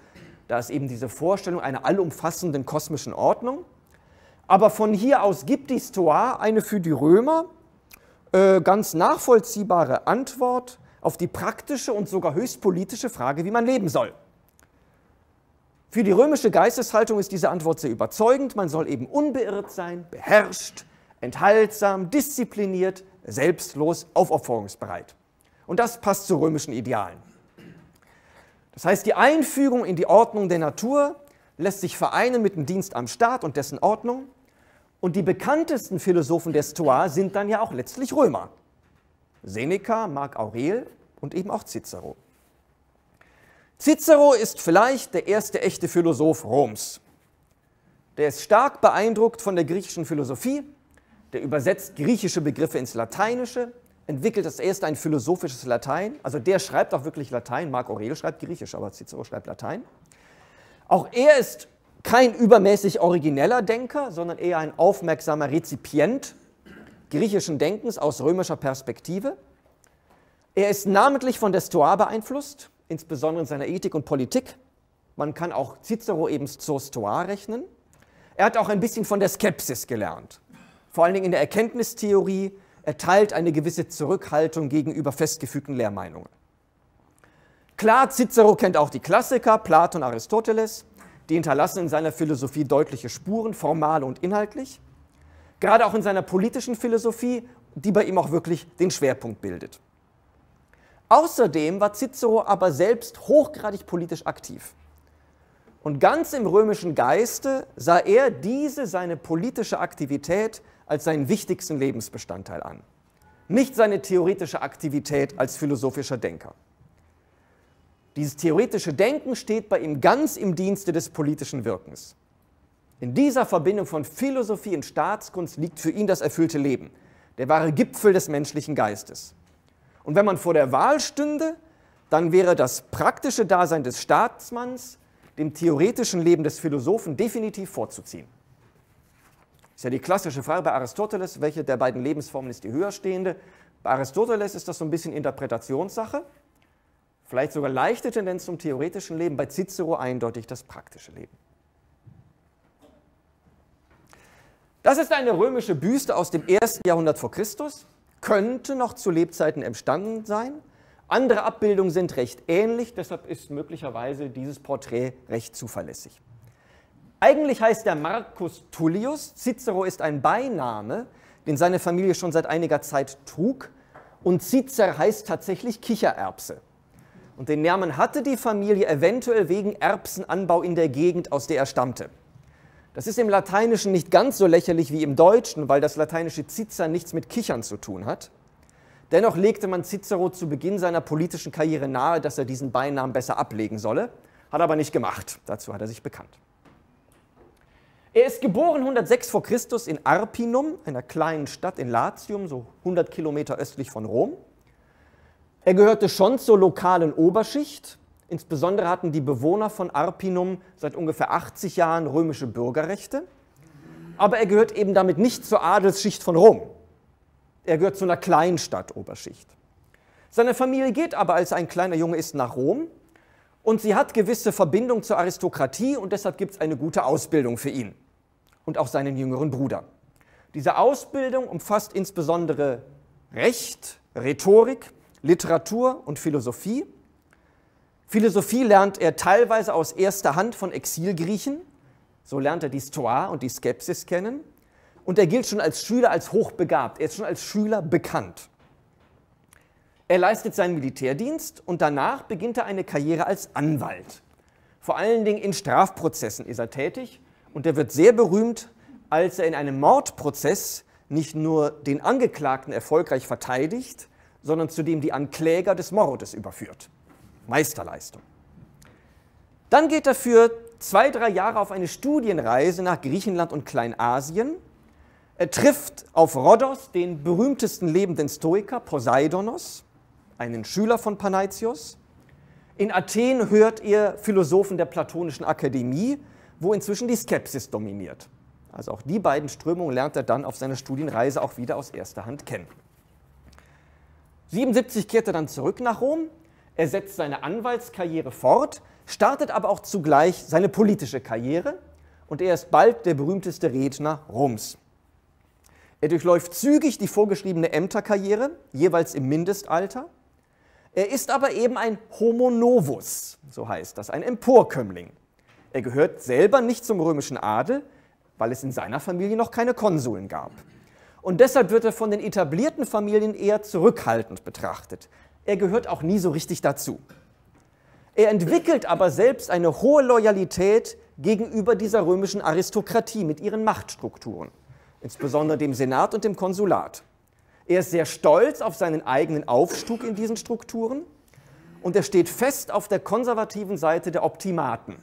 da ist eben diese Vorstellung einer allumfassenden kosmischen Ordnung, aber von hier aus gibt die Stoa eine für die Römer äh, ganz nachvollziehbare Antwort auf die praktische und sogar höchst politische Frage, wie man leben soll. Für die römische Geisteshaltung ist diese Antwort sehr überzeugend. Man soll eben unbeirrt sein, beherrscht, enthaltsam, diszipliniert, selbstlos, aufopferungsbereit. Und das passt zu römischen Idealen. Das heißt, die Einfügung in die Ordnung der Natur lässt sich vereinen mit dem Dienst am Staat und dessen Ordnung. Und die bekanntesten Philosophen der Stoa sind dann ja auch letztlich Römer. Seneca, Marc Aurel und eben auch Cicero. Cicero ist vielleicht der erste echte Philosoph Roms. Der ist stark beeindruckt von der griechischen Philosophie, der übersetzt griechische Begriffe ins Lateinische, entwickelt das erste ein philosophisches Latein, also der schreibt auch wirklich Latein, Marc Aurel schreibt Griechisch, aber Cicero schreibt Latein. Auch er ist kein übermäßig origineller Denker, sondern eher ein aufmerksamer Rezipient griechischen Denkens aus römischer Perspektive. Er ist namentlich von der Stoa beeinflusst, insbesondere in seiner Ethik und Politik. Man kann auch Cicero eben zur Stoa rechnen. Er hat auch ein bisschen von der Skepsis gelernt. Vor allen Dingen in der Erkenntnistheorie. Er teilt eine gewisse Zurückhaltung gegenüber festgefügten Lehrmeinungen. Klar, Cicero kennt auch die Klassiker, Platon, Aristoteles. Die hinterlassen in seiner Philosophie deutliche Spuren, formal und inhaltlich gerade auch in seiner politischen Philosophie, die bei ihm auch wirklich den Schwerpunkt bildet. Außerdem war Cicero aber selbst hochgradig politisch aktiv. Und ganz im römischen Geiste sah er diese seine politische Aktivität als seinen wichtigsten Lebensbestandteil an, nicht seine theoretische Aktivität als philosophischer Denker. Dieses theoretische Denken steht bei ihm ganz im Dienste des politischen Wirkens. In dieser Verbindung von Philosophie und Staatskunst liegt für ihn das erfüllte Leben, der wahre Gipfel des menschlichen Geistes. Und wenn man vor der Wahl stünde, dann wäre das praktische Dasein des Staatsmanns dem theoretischen Leben des Philosophen definitiv vorzuziehen. Das ist ja die klassische Frage bei Aristoteles, welche der beiden Lebensformen ist die höherstehende. Bei Aristoteles ist das so ein bisschen Interpretationssache, vielleicht sogar leichte Tendenz zum theoretischen Leben, bei Cicero eindeutig das praktische Leben. Das ist eine römische Büste aus dem ersten Jahrhundert vor Christus, könnte noch zu Lebzeiten entstanden sein. Andere Abbildungen sind recht ähnlich, deshalb ist möglicherweise dieses Porträt recht zuverlässig. Eigentlich heißt er Marcus Tullius, Cicero ist ein Beiname, den seine Familie schon seit einiger Zeit trug, und Cicero heißt tatsächlich Kichererbse. Und den Namen hatte die Familie eventuell wegen Erbsenanbau in der Gegend, aus der er stammte. Das ist im Lateinischen nicht ganz so lächerlich wie im Deutschen, weil das lateinische Cicer nichts mit Kichern zu tun hat. Dennoch legte man Cicero zu Beginn seiner politischen Karriere nahe, dass er diesen Beinamen besser ablegen solle, hat aber nicht gemacht. Dazu hat er sich bekannt. Er ist geboren 106 vor Christus in Arpinum, einer kleinen Stadt in Latium, so 100 Kilometer östlich von Rom. Er gehörte schon zur lokalen Oberschicht, Insbesondere hatten die Bewohner von Arpinum seit ungefähr 80 Jahren römische Bürgerrechte, aber er gehört eben damit nicht zur Adelsschicht von Rom. Er gehört zu einer Kleinstadtoberschicht. Seine Familie geht aber, als er ein kleiner Junge ist, nach Rom und sie hat gewisse Verbindung zur Aristokratie und deshalb gibt es eine gute Ausbildung für ihn und auch seinen jüngeren Bruder. Diese Ausbildung umfasst insbesondere Recht, Rhetorik, Literatur und Philosophie Philosophie lernt er teilweise aus erster Hand von Exilgriechen. So lernt er die Stoa und die Skepsis kennen. Und er gilt schon als Schüler als hochbegabt. Er ist schon als Schüler bekannt. Er leistet seinen Militärdienst und danach beginnt er eine Karriere als Anwalt. Vor allen Dingen in Strafprozessen ist er tätig und er wird sehr berühmt, als er in einem Mordprozess nicht nur den Angeklagten erfolgreich verteidigt, sondern zudem die Ankläger des Mordes überführt. Meisterleistung. Dann geht er für zwei, drei Jahre auf eine Studienreise nach Griechenland und Kleinasien. Er trifft auf Rhodos, den berühmtesten lebenden Stoiker, Poseidonos, einen Schüler von Panaitios. In Athen hört er Philosophen der Platonischen Akademie, wo inzwischen die Skepsis dominiert. Also auch die beiden Strömungen lernt er dann auf seiner Studienreise auch wieder aus erster Hand kennen. 77 kehrt er dann zurück nach Rom, er setzt seine Anwaltskarriere fort, startet aber auch zugleich seine politische Karriere und er ist bald der berühmteste Redner Roms. Er durchläuft zügig die vorgeschriebene Ämterkarriere, jeweils im Mindestalter. Er ist aber eben ein Homo novus, so heißt das, ein Emporkömmling. Er gehört selber nicht zum römischen Adel, weil es in seiner Familie noch keine Konsuln gab. Und deshalb wird er von den etablierten Familien eher zurückhaltend betrachtet er gehört auch nie so richtig dazu. Er entwickelt aber selbst eine hohe Loyalität gegenüber dieser römischen Aristokratie mit ihren Machtstrukturen, insbesondere dem Senat und dem Konsulat. Er ist sehr stolz auf seinen eigenen Aufstieg in diesen Strukturen und er steht fest auf der konservativen Seite der Optimaten,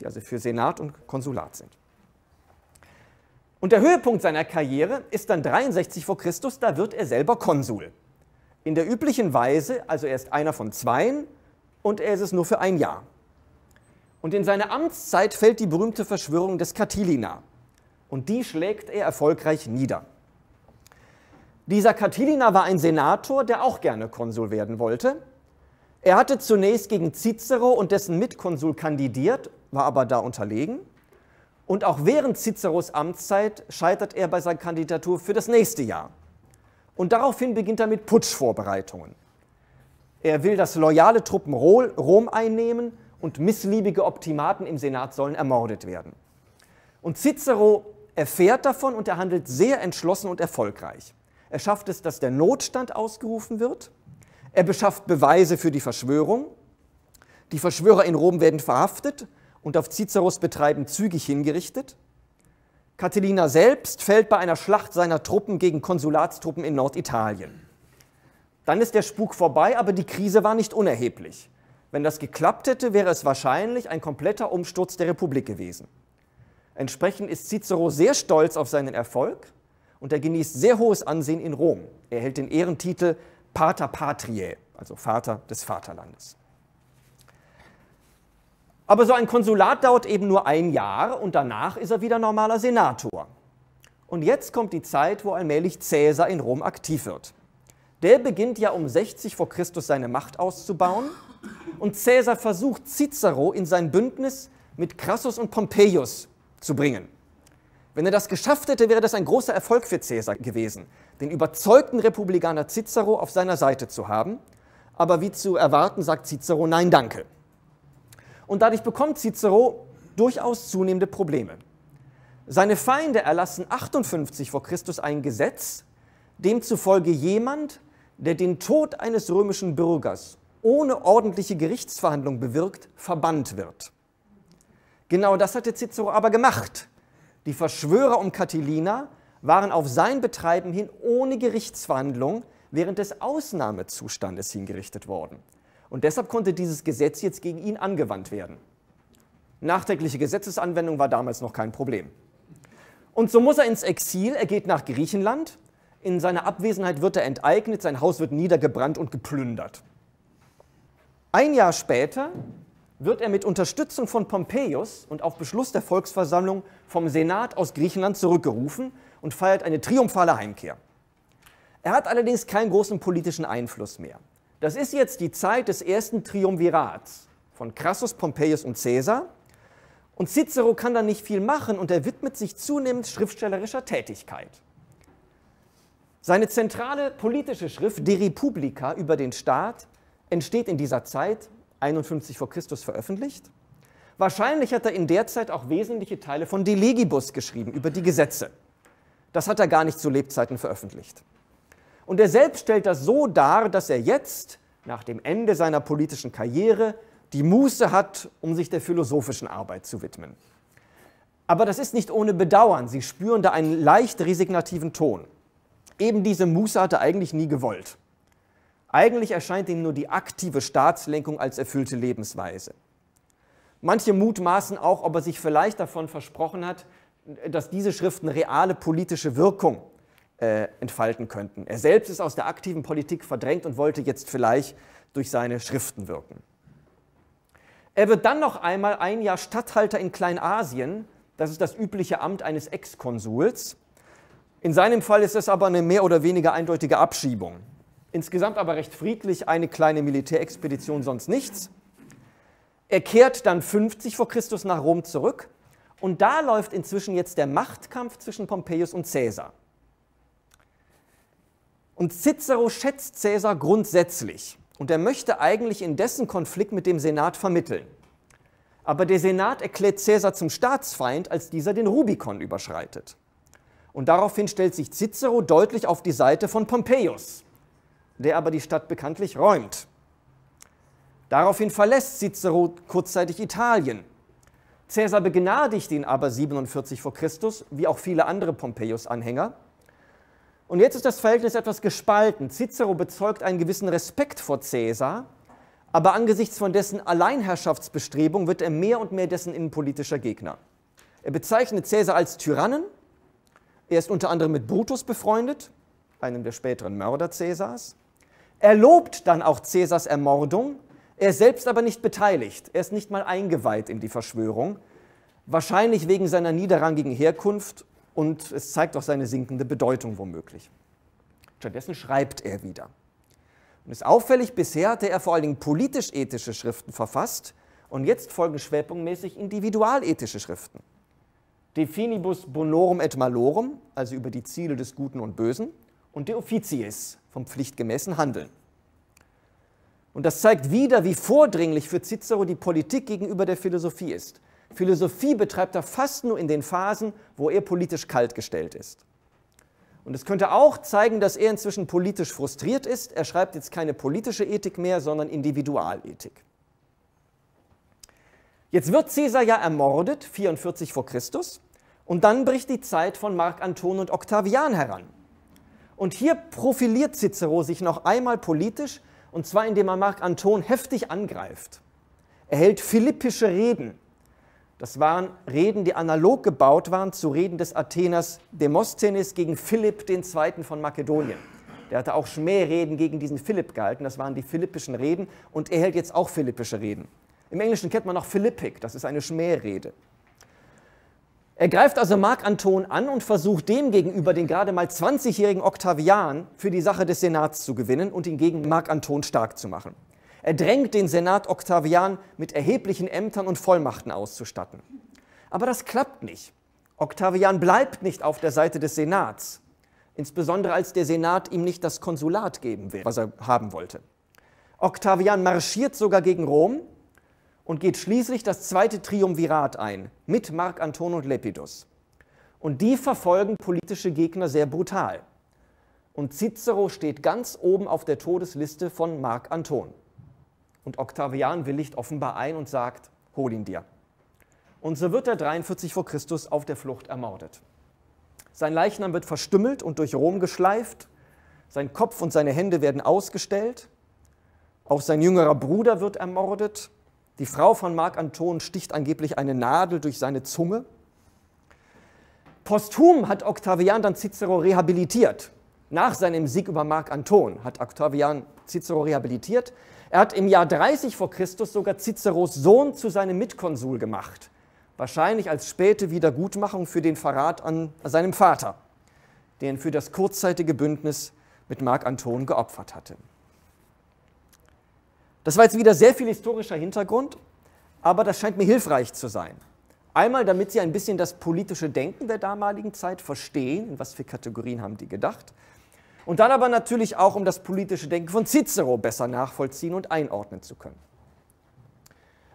die also für Senat und Konsulat sind. Und der Höhepunkt seiner Karriere ist dann 63 vor Christus, da wird er selber Konsul. In der üblichen Weise, also er ist einer von zweien und er ist es nur für ein Jahr. Und in seine Amtszeit fällt die berühmte Verschwörung des Catilina. Und die schlägt er erfolgreich nieder. Dieser Catilina war ein Senator, der auch gerne Konsul werden wollte. Er hatte zunächst gegen Cicero und dessen Mitkonsul kandidiert, war aber da unterlegen. Und auch während Ciceros Amtszeit scheitert er bei seiner Kandidatur für das nächste Jahr. Und daraufhin beginnt er mit Putschvorbereitungen. Er will, dass loyale Truppen Rom einnehmen und missliebige Optimaten im Senat sollen ermordet werden. Und Cicero erfährt davon und er handelt sehr entschlossen und erfolgreich. Er schafft es, dass der Notstand ausgerufen wird. Er beschafft Beweise für die Verschwörung. Die Verschwörer in Rom werden verhaftet und auf Ciceros Betreiben zügig hingerichtet. Catilina selbst fällt bei einer Schlacht seiner Truppen gegen Konsulatstruppen in Norditalien. Dann ist der Spuk vorbei, aber die Krise war nicht unerheblich. Wenn das geklappt hätte, wäre es wahrscheinlich ein kompletter Umsturz der Republik gewesen. Entsprechend ist Cicero sehr stolz auf seinen Erfolg und er genießt sehr hohes Ansehen in Rom. Er hält den Ehrentitel Pater Patriae, also Vater des Vaterlandes. Aber so ein Konsulat dauert eben nur ein Jahr und danach ist er wieder normaler Senator. Und jetzt kommt die Zeit, wo allmählich Cäsar in Rom aktiv wird. Der beginnt ja um 60 vor Christus seine Macht auszubauen und Cäsar versucht Cicero in sein Bündnis mit Crassus und Pompeius zu bringen. Wenn er das geschafft hätte, wäre das ein großer Erfolg für Cäsar gewesen, den überzeugten Republikaner Cicero auf seiner Seite zu haben. Aber wie zu erwarten, sagt Cicero Nein, danke und dadurch bekommt Cicero durchaus zunehmende Probleme. Seine Feinde erlassen 58 vor Christus ein Gesetz, demzufolge jemand, der den Tod eines römischen Bürgers ohne ordentliche Gerichtsverhandlung bewirkt, verbannt wird. Genau das hatte Cicero aber gemacht. Die Verschwörer um Catilina waren auf sein Betreiben hin ohne Gerichtsverhandlung während des Ausnahmezustandes hingerichtet worden. Und deshalb konnte dieses Gesetz jetzt gegen ihn angewandt werden. Nachträgliche Gesetzesanwendung war damals noch kein Problem. Und so muss er ins Exil, er geht nach Griechenland. In seiner Abwesenheit wird er enteignet, sein Haus wird niedergebrannt und geplündert. Ein Jahr später wird er mit Unterstützung von Pompeius und auf Beschluss der Volksversammlung vom Senat aus Griechenland zurückgerufen und feiert eine triumphale Heimkehr. Er hat allerdings keinen großen politischen Einfluss mehr. Das ist jetzt die Zeit des ersten Triumvirats von Crassus, Pompeius und Caesar. Und Cicero kann da nicht viel machen und er widmet sich zunehmend schriftstellerischer Tätigkeit. Seine zentrale politische Schrift De Republica über den Staat entsteht in dieser Zeit, 51 v. Chr. veröffentlicht. Wahrscheinlich hat er in der Zeit auch wesentliche Teile von De Legibus geschrieben über die Gesetze. Das hat er gar nicht zu Lebzeiten veröffentlicht. Und er selbst stellt das so dar, dass er jetzt, nach dem Ende seiner politischen Karriere, die Muße hat, um sich der philosophischen Arbeit zu widmen. Aber das ist nicht ohne Bedauern. Sie spüren da einen leicht resignativen Ton. Eben diese Muße hat er eigentlich nie gewollt. Eigentlich erscheint ihm nur die aktive Staatslenkung als erfüllte Lebensweise. Manche mutmaßen auch, ob er sich vielleicht davon versprochen hat, dass diese Schriften reale politische Wirkung äh, entfalten könnten. Er selbst ist aus der aktiven Politik verdrängt und wollte jetzt vielleicht durch seine Schriften wirken. Er wird dann noch einmal ein Jahr Statthalter in Kleinasien. Das ist das übliche Amt eines Ex-Konsuls. In seinem Fall ist es aber eine mehr oder weniger eindeutige Abschiebung. Insgesamt aber recht friedlich, eine kleine Militärexpedition, sonst nichts. Er kehrt dann 50 vor Christus nach Rom zurück und da läuft inzwischen jetzt der Machtkampf zwischen Pompeius und Caesar. Und Cicero schätzt Caesar grundsätzlich und er möchte eigentlich in dessen Konflikt mit dem Senat vermitteln. Aber der Senat erklärt Caesar zum Staatsfeind, als dieser den Rubikon überschreitet. Und daraufhin stellt sich Cicero deutlich auf die Seite von Pompeius, der aber die Stadt bekanntlich räumt. Daraufhin verlässt Cicero kurzzeitig Italien. Caesar begnadigt ihn aber 47 v. Chr., wie auch viele andere Pompeius-Anhänger, und jetzt ist das Verhältnis etwas gespalten. Cicero bezeugt einen gewissen Respekt vor Caesar, aber angesichts von dessen Alleinherrschaftsbestrebung wird er mehr und mehr dessen innenpolitischer Gegner. Er bezeichnet Caesar als Tyrannen. Er ist unter anderem mit Brutus befreundet, einem der späteren Mörder Caesars. Er lobt dann auch Caesars Ermordung, er ist selbst aber nicht beteiligt. Er ist nicht mal eingeweiht in die Verschwörung, wahrscheinlich wegen seiner niederrangigen Herkunft und es zeigt auch seine sinkende Bedeutung womöglich. Stattdessen schreibt er wieder. Und ist auffällig, bisher hatte er vor allen Dingen politisch-ethische Schriften verfasst und jetzt folgen schwerpunktmäßig individualethische Schriften. De finibus bonorum et malorum, also über die Ziele des Guten und Bösen, und de officiis, vom pflichtgemäßen Handeln. Und das zeigt wieder, wie vordringlich für Cicero die Politik gegenüber der Philosophie ist. Philosophie betreibt er fast nur in den Phasen, wo er politisch kaltgestellt ist. Und es könnte auch zeigen, dass er inzwischen politisch frustriert ist. Er schreibt jetzt keine politische Ethik mehr, sondern Individualethik. Jetzt wird Caesar ja ermordet, 44 vor Christus, und dann bricht die Zeit von Mark Anton und Octavian heran. Und hier profiliert Cicero sich noch einmal politisch, und zwar indem er Mark Anton heftig angreift. Er hält philippische Reden, das waren Reden, die analog gebaut waren zu Reden des Atheners Demosthenes gegen Philipp II. von Makedonien. Der hatte auch Schmähreden gegen diesen Philipp gehalten, das waren die philippischen Reden und er hält jetzt auch philippische Reden. Im Englischen kennt man auch Philippic, das ist eine Schmährede. Er greift also Mark Anton an und versucht demgegenüber den gerade mal 20-jährigen Octavian für die Sache des Senats zu gewinnen und ihn gegen Mark Anton stark zu machen. Er drängt den Senat Octavian mit erheblichen Ämtern und Vollmachten auszustatten. Aber das klappt nicht. Octavian bleibt nicht auf der Seite des Senats, insbesondere als der Senat ihm nicht das Konsulat geben will, was er haben wollte. Octavian marschiert sogar gegen Rom und geht schließlich das zweite Triumvirat ein mit Mark Anton und Lepidus. Und die verfolgen politische Gegner sehr brutal. Und Cicero steht ganz oben auf der Todesliste von Mark Anton. Und Octavian willigt offenbar ein und sagt, hol ihn dir. Und so wird er 43 vor Christus auf der Flucht ermordet. Sein Leichnam wird verstümmelt und durch Rom geschleift. Sein Kopf und seine Hände werden ausgestellt. Auch sein jüngerer Bruder wird ermordet. Die Frau von Marc Anton sticht angeblich eine Nadel durch seine Zunge. Posthum hat Octavian dann Cicero rehabilitiert. Nach seinem Sieg über Marc Anton hat Octavian Cicero rehabilitiert. Er hat im Jahr 30 vor Christus sogar Ciceros Sohn zu seinem Mitkonsul gemacht, wahrscheinlich als späte Wiedergutmachung für den Verrat an seinem Vater, den für das kurzzeitige Bündnis mit Mark Anton geopfert hatte. Das war jetzt wieder sehr viel historischer Hintergrund, aber das scheint mir hilfreich zu sein. Einmal, damit Sie ein bisschen das politische Denken der damaligen Zeit verstehen, in was für Kategorien haben die gedacht, und dann aber natürlich auch, um das politische Denken von Cicero besser nachvollziehen und einordnen zu können.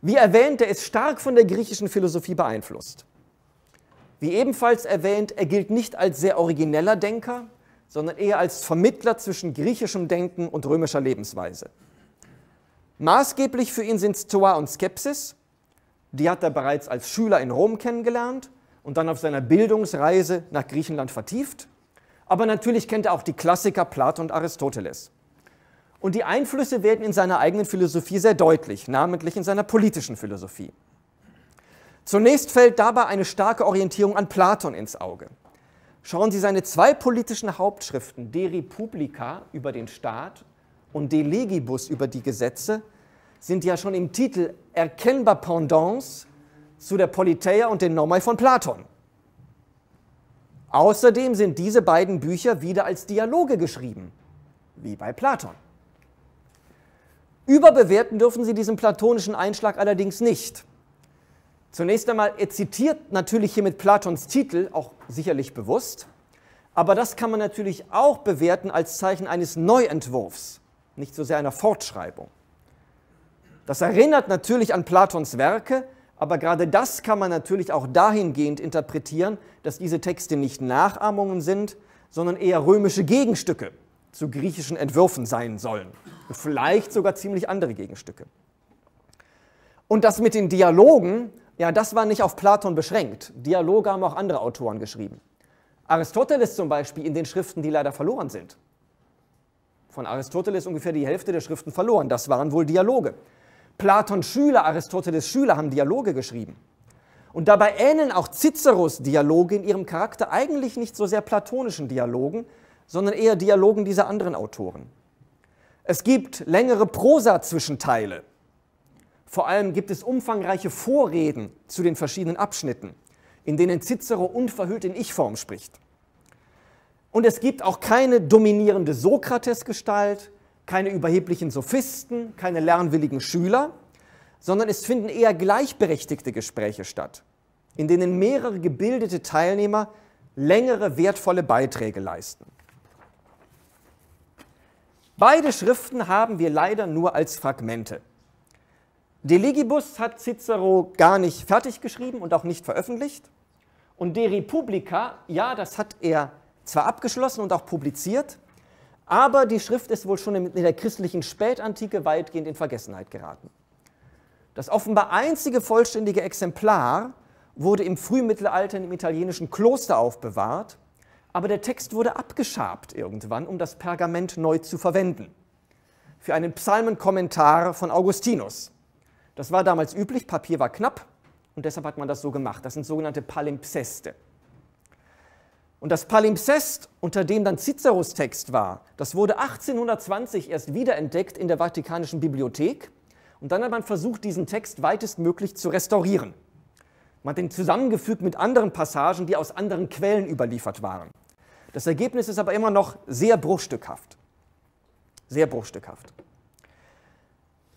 Wie erwähnt, er ist stark von der griechischen Philosophie beeinflusst. Wie ebenfalls erwähnt, er gilt nicht als sehr origineller Denker, sondern eher als Vermittler zwischen griechischem Denken und römischer Lebensweise. Maßgeblich für ihn sind Stoa und Skepsis. Die hat er bereits als Schüler in Rom kennengelernt und dann auf seiner Bildungsreise nach Griechenland vertieft. Aber natürlich kennt er auch die Klassiker Platon und Aristoteles. Und die Einflüsse werden in seiner eigenen Philosophie sehr deutlich, namentlich in seiner politischen Philosophie. Zunächst fällt dabei eine starke Orientierung an Platon ins Auge. Schauen Sie seine zwei politischen Hauptschriften, De Republica über den Staat und De Legibus über die Gesetze, sind ja schon im Titel erkennbar Pendants zu der Politeia und den Nomai von Platon. Außerdem sind diese beiden Bücher wieder als Dialoge geschrieben, wie bei Platon. Überbewerten dürfen Sie diesen platonischen Einschlag allerdings nicht. Zunächst einmal, er zitiert natürlich hier mit Platons Titel, auch sicherlich bewusst, aber das kann man natürlich auch bewerten als Zeichen eines Neuentwurfs, nicht so sehr einer Fortschreibung. Das erinnert natürlich an Platons Werke, aber gerade das kann man natürlich auch dahingehend interpretieren, dass diese Texte nicht Nachahmungen sind, sondern eher römische Gegenstücke zu griechischen Entwürfen sein sollen. Vielleicht sogar ziemlich andere Gegenstücke. Und das mit den Dialogen, ja, das war nicht auf Platon beschränkt. Dialoge haben auch andere Autoren geschrieben. Aristoteles zum Beispiel in den Schriften, die leider verloren sind. Von Aristoteles ungefähr die Hälfte der Schriften verloren. Das waren wohl Dialoge. Platons Schüler, Aristoteles Schüler haben Dialoge geschrieben. Und dabei ähneln auch Ciceros Dialoge in ihrem Charakter eigentlich nicht so sehr platonischen Dialogen, sondern eher Dialogen dieser anderen Autoren. Es gibt längere Prosa-Zwischenteile. Vor allem gibt es umfangreiche Vorreden zu den verschiedenen Abschnitten, in denen Cicero unverhüllt in Ich-Form spricht. Und es gibt auch keine dominierende Sokrates-Gestalt, keine überheblichen Sophisten, keine lernwilligen Schüler, sondern es finden eher gleichberechtigte Gespräche statt, in denen mehrere gebildete Teilnehmer längere wertvolle Beiträge leisten. Beide Schriften haben wir leider nur als Fragmente. De Legibus hat Cicero gar nicht fertig geschrieben und auch nicht veröffentlicht. Und De Republica, ja, das hat er zwar abgeschlossen und auch publiziert, aber die Schrift ist wohl schon in der christlichen Spätantike weitgehend in Vergessenheit geraten. Das offenbar einzige vollständige Exemplar wurde im Frühmittelalter im italienischen Kloster aufbewahrt, aber der Text wurde abgeschabt irgendwann, um das Pergament neu zu verwenden. Für einen Psalmenkommentar von Augustinus. Das war damals üblich, Papier war knapp und deshalb hat man das so gemacht. Das sind sogenannte Palimpseste. Und das Palimpsest, unter dem dann Ciceros Text war, das wurde 1820 erst wiederentdeckt in der Vatikanischen Bibliothek. Und dann hat man versucht, diesen Text weitestmöglich zu restaurieren. Man hat ihn zusammengefügt mit anderen Passagen, die aus anderen Quellen überliefert waren. Das Ergebnis ist aber immer noch sehr bruchstückhaft. Sehr bruchstückhaft.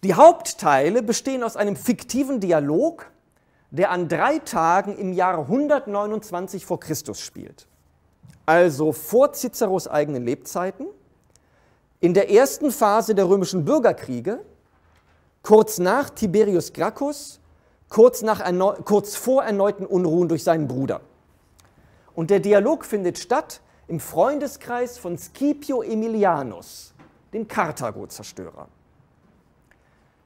Die Hauptteile bestehen aus einem fiktiven Dialog, der an drei Tagen im Jahr 129 vor Christus spielt also vor Ciceros eigenen Lebzeiten, in der ersten Phase der römischen Bürgerkriege, kurz nach Tiberius Gracchus, kurz, nach kurz vor erneuten Unruhen durch seinen Bruder. Und der Dialog findet statt im Freundeskreis von Scipio Aemilianus, dem Karthago-Zerstörer.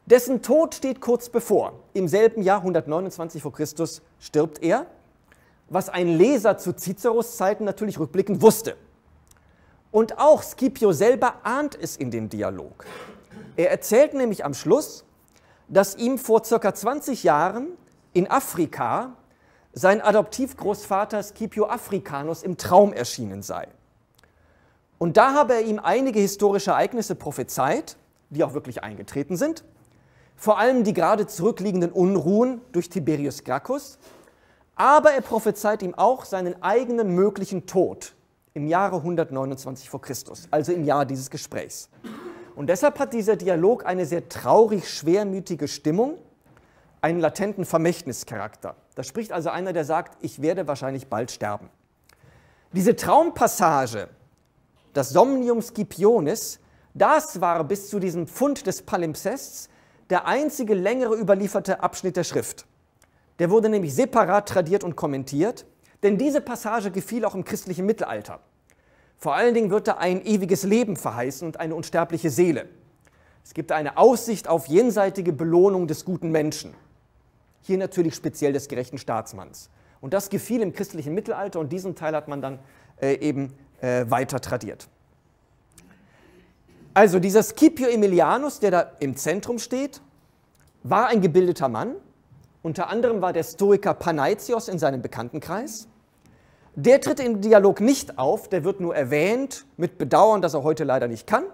Dessen Tod steht kurz bevor. Im selben Jahr 129 v. Chr. stirbt er was ein Leser zu Ciceros Zeiten natürlich rückblickend wusste. Und auch Scipio selber ahnt es in dem Dialog. Er erzählt nämlich am Schluss, dass ihm vor ca. 20 Jahren in Afrika sein Adoptivgroßvater Scipio Africanus im Traum erschienen sei. Und da habe er ihm einige historische Ereignisse prophezeit, die auch wirklich eingetreten sind. Vor allem die gerade zurückliegenden Unruhen durch Tiberius Gracchus, aber er prophezeit ihm auch seinen eigenen möglichen Tod im Jahre 129 vor Christus, also im Jahr dieses Gesprächs. Und deshalb hat dieser Dialog eine sehr traurig schwermütige Stimmung, einen latenten Vermächtnischarakter. Da spricht also einer, der sagt, ich werde wahrscheinlich bald sterben. Diese Traumpassage, das Somnium Scipionis, das war bis zu diesem Fund des Palimpsests der einzige längere überlieferte Abschnitt der Schrift. Der wurde nämlich separat tradiert und kommentiert, denn diese Passage gefiel auch im christlichen Mittelalter. Vor allen Dingen wird da ein ewiges Leben verheißen und eine unsterbliche Seele. Es gibt eine Aussicht auf jenseitige Belohnung des guten Menschen. Hier natürlich speziell des gerechten Staatsmanns. Und das gefiel im christlichen Mittelalter und diesen Teil hat man dann äh, eben äh, weiter tradiert. Also dieser Scipio Aemilianus, der da im Zentrum steht, war ein gebildeter Mann, unter anderem war der Stoiker Panaitios in seinem Bekanntenkreis. Der tritt im Dialog nicht auf, der wird nur erwähnt, mit Bedauern, dass er heute leider nicht kann.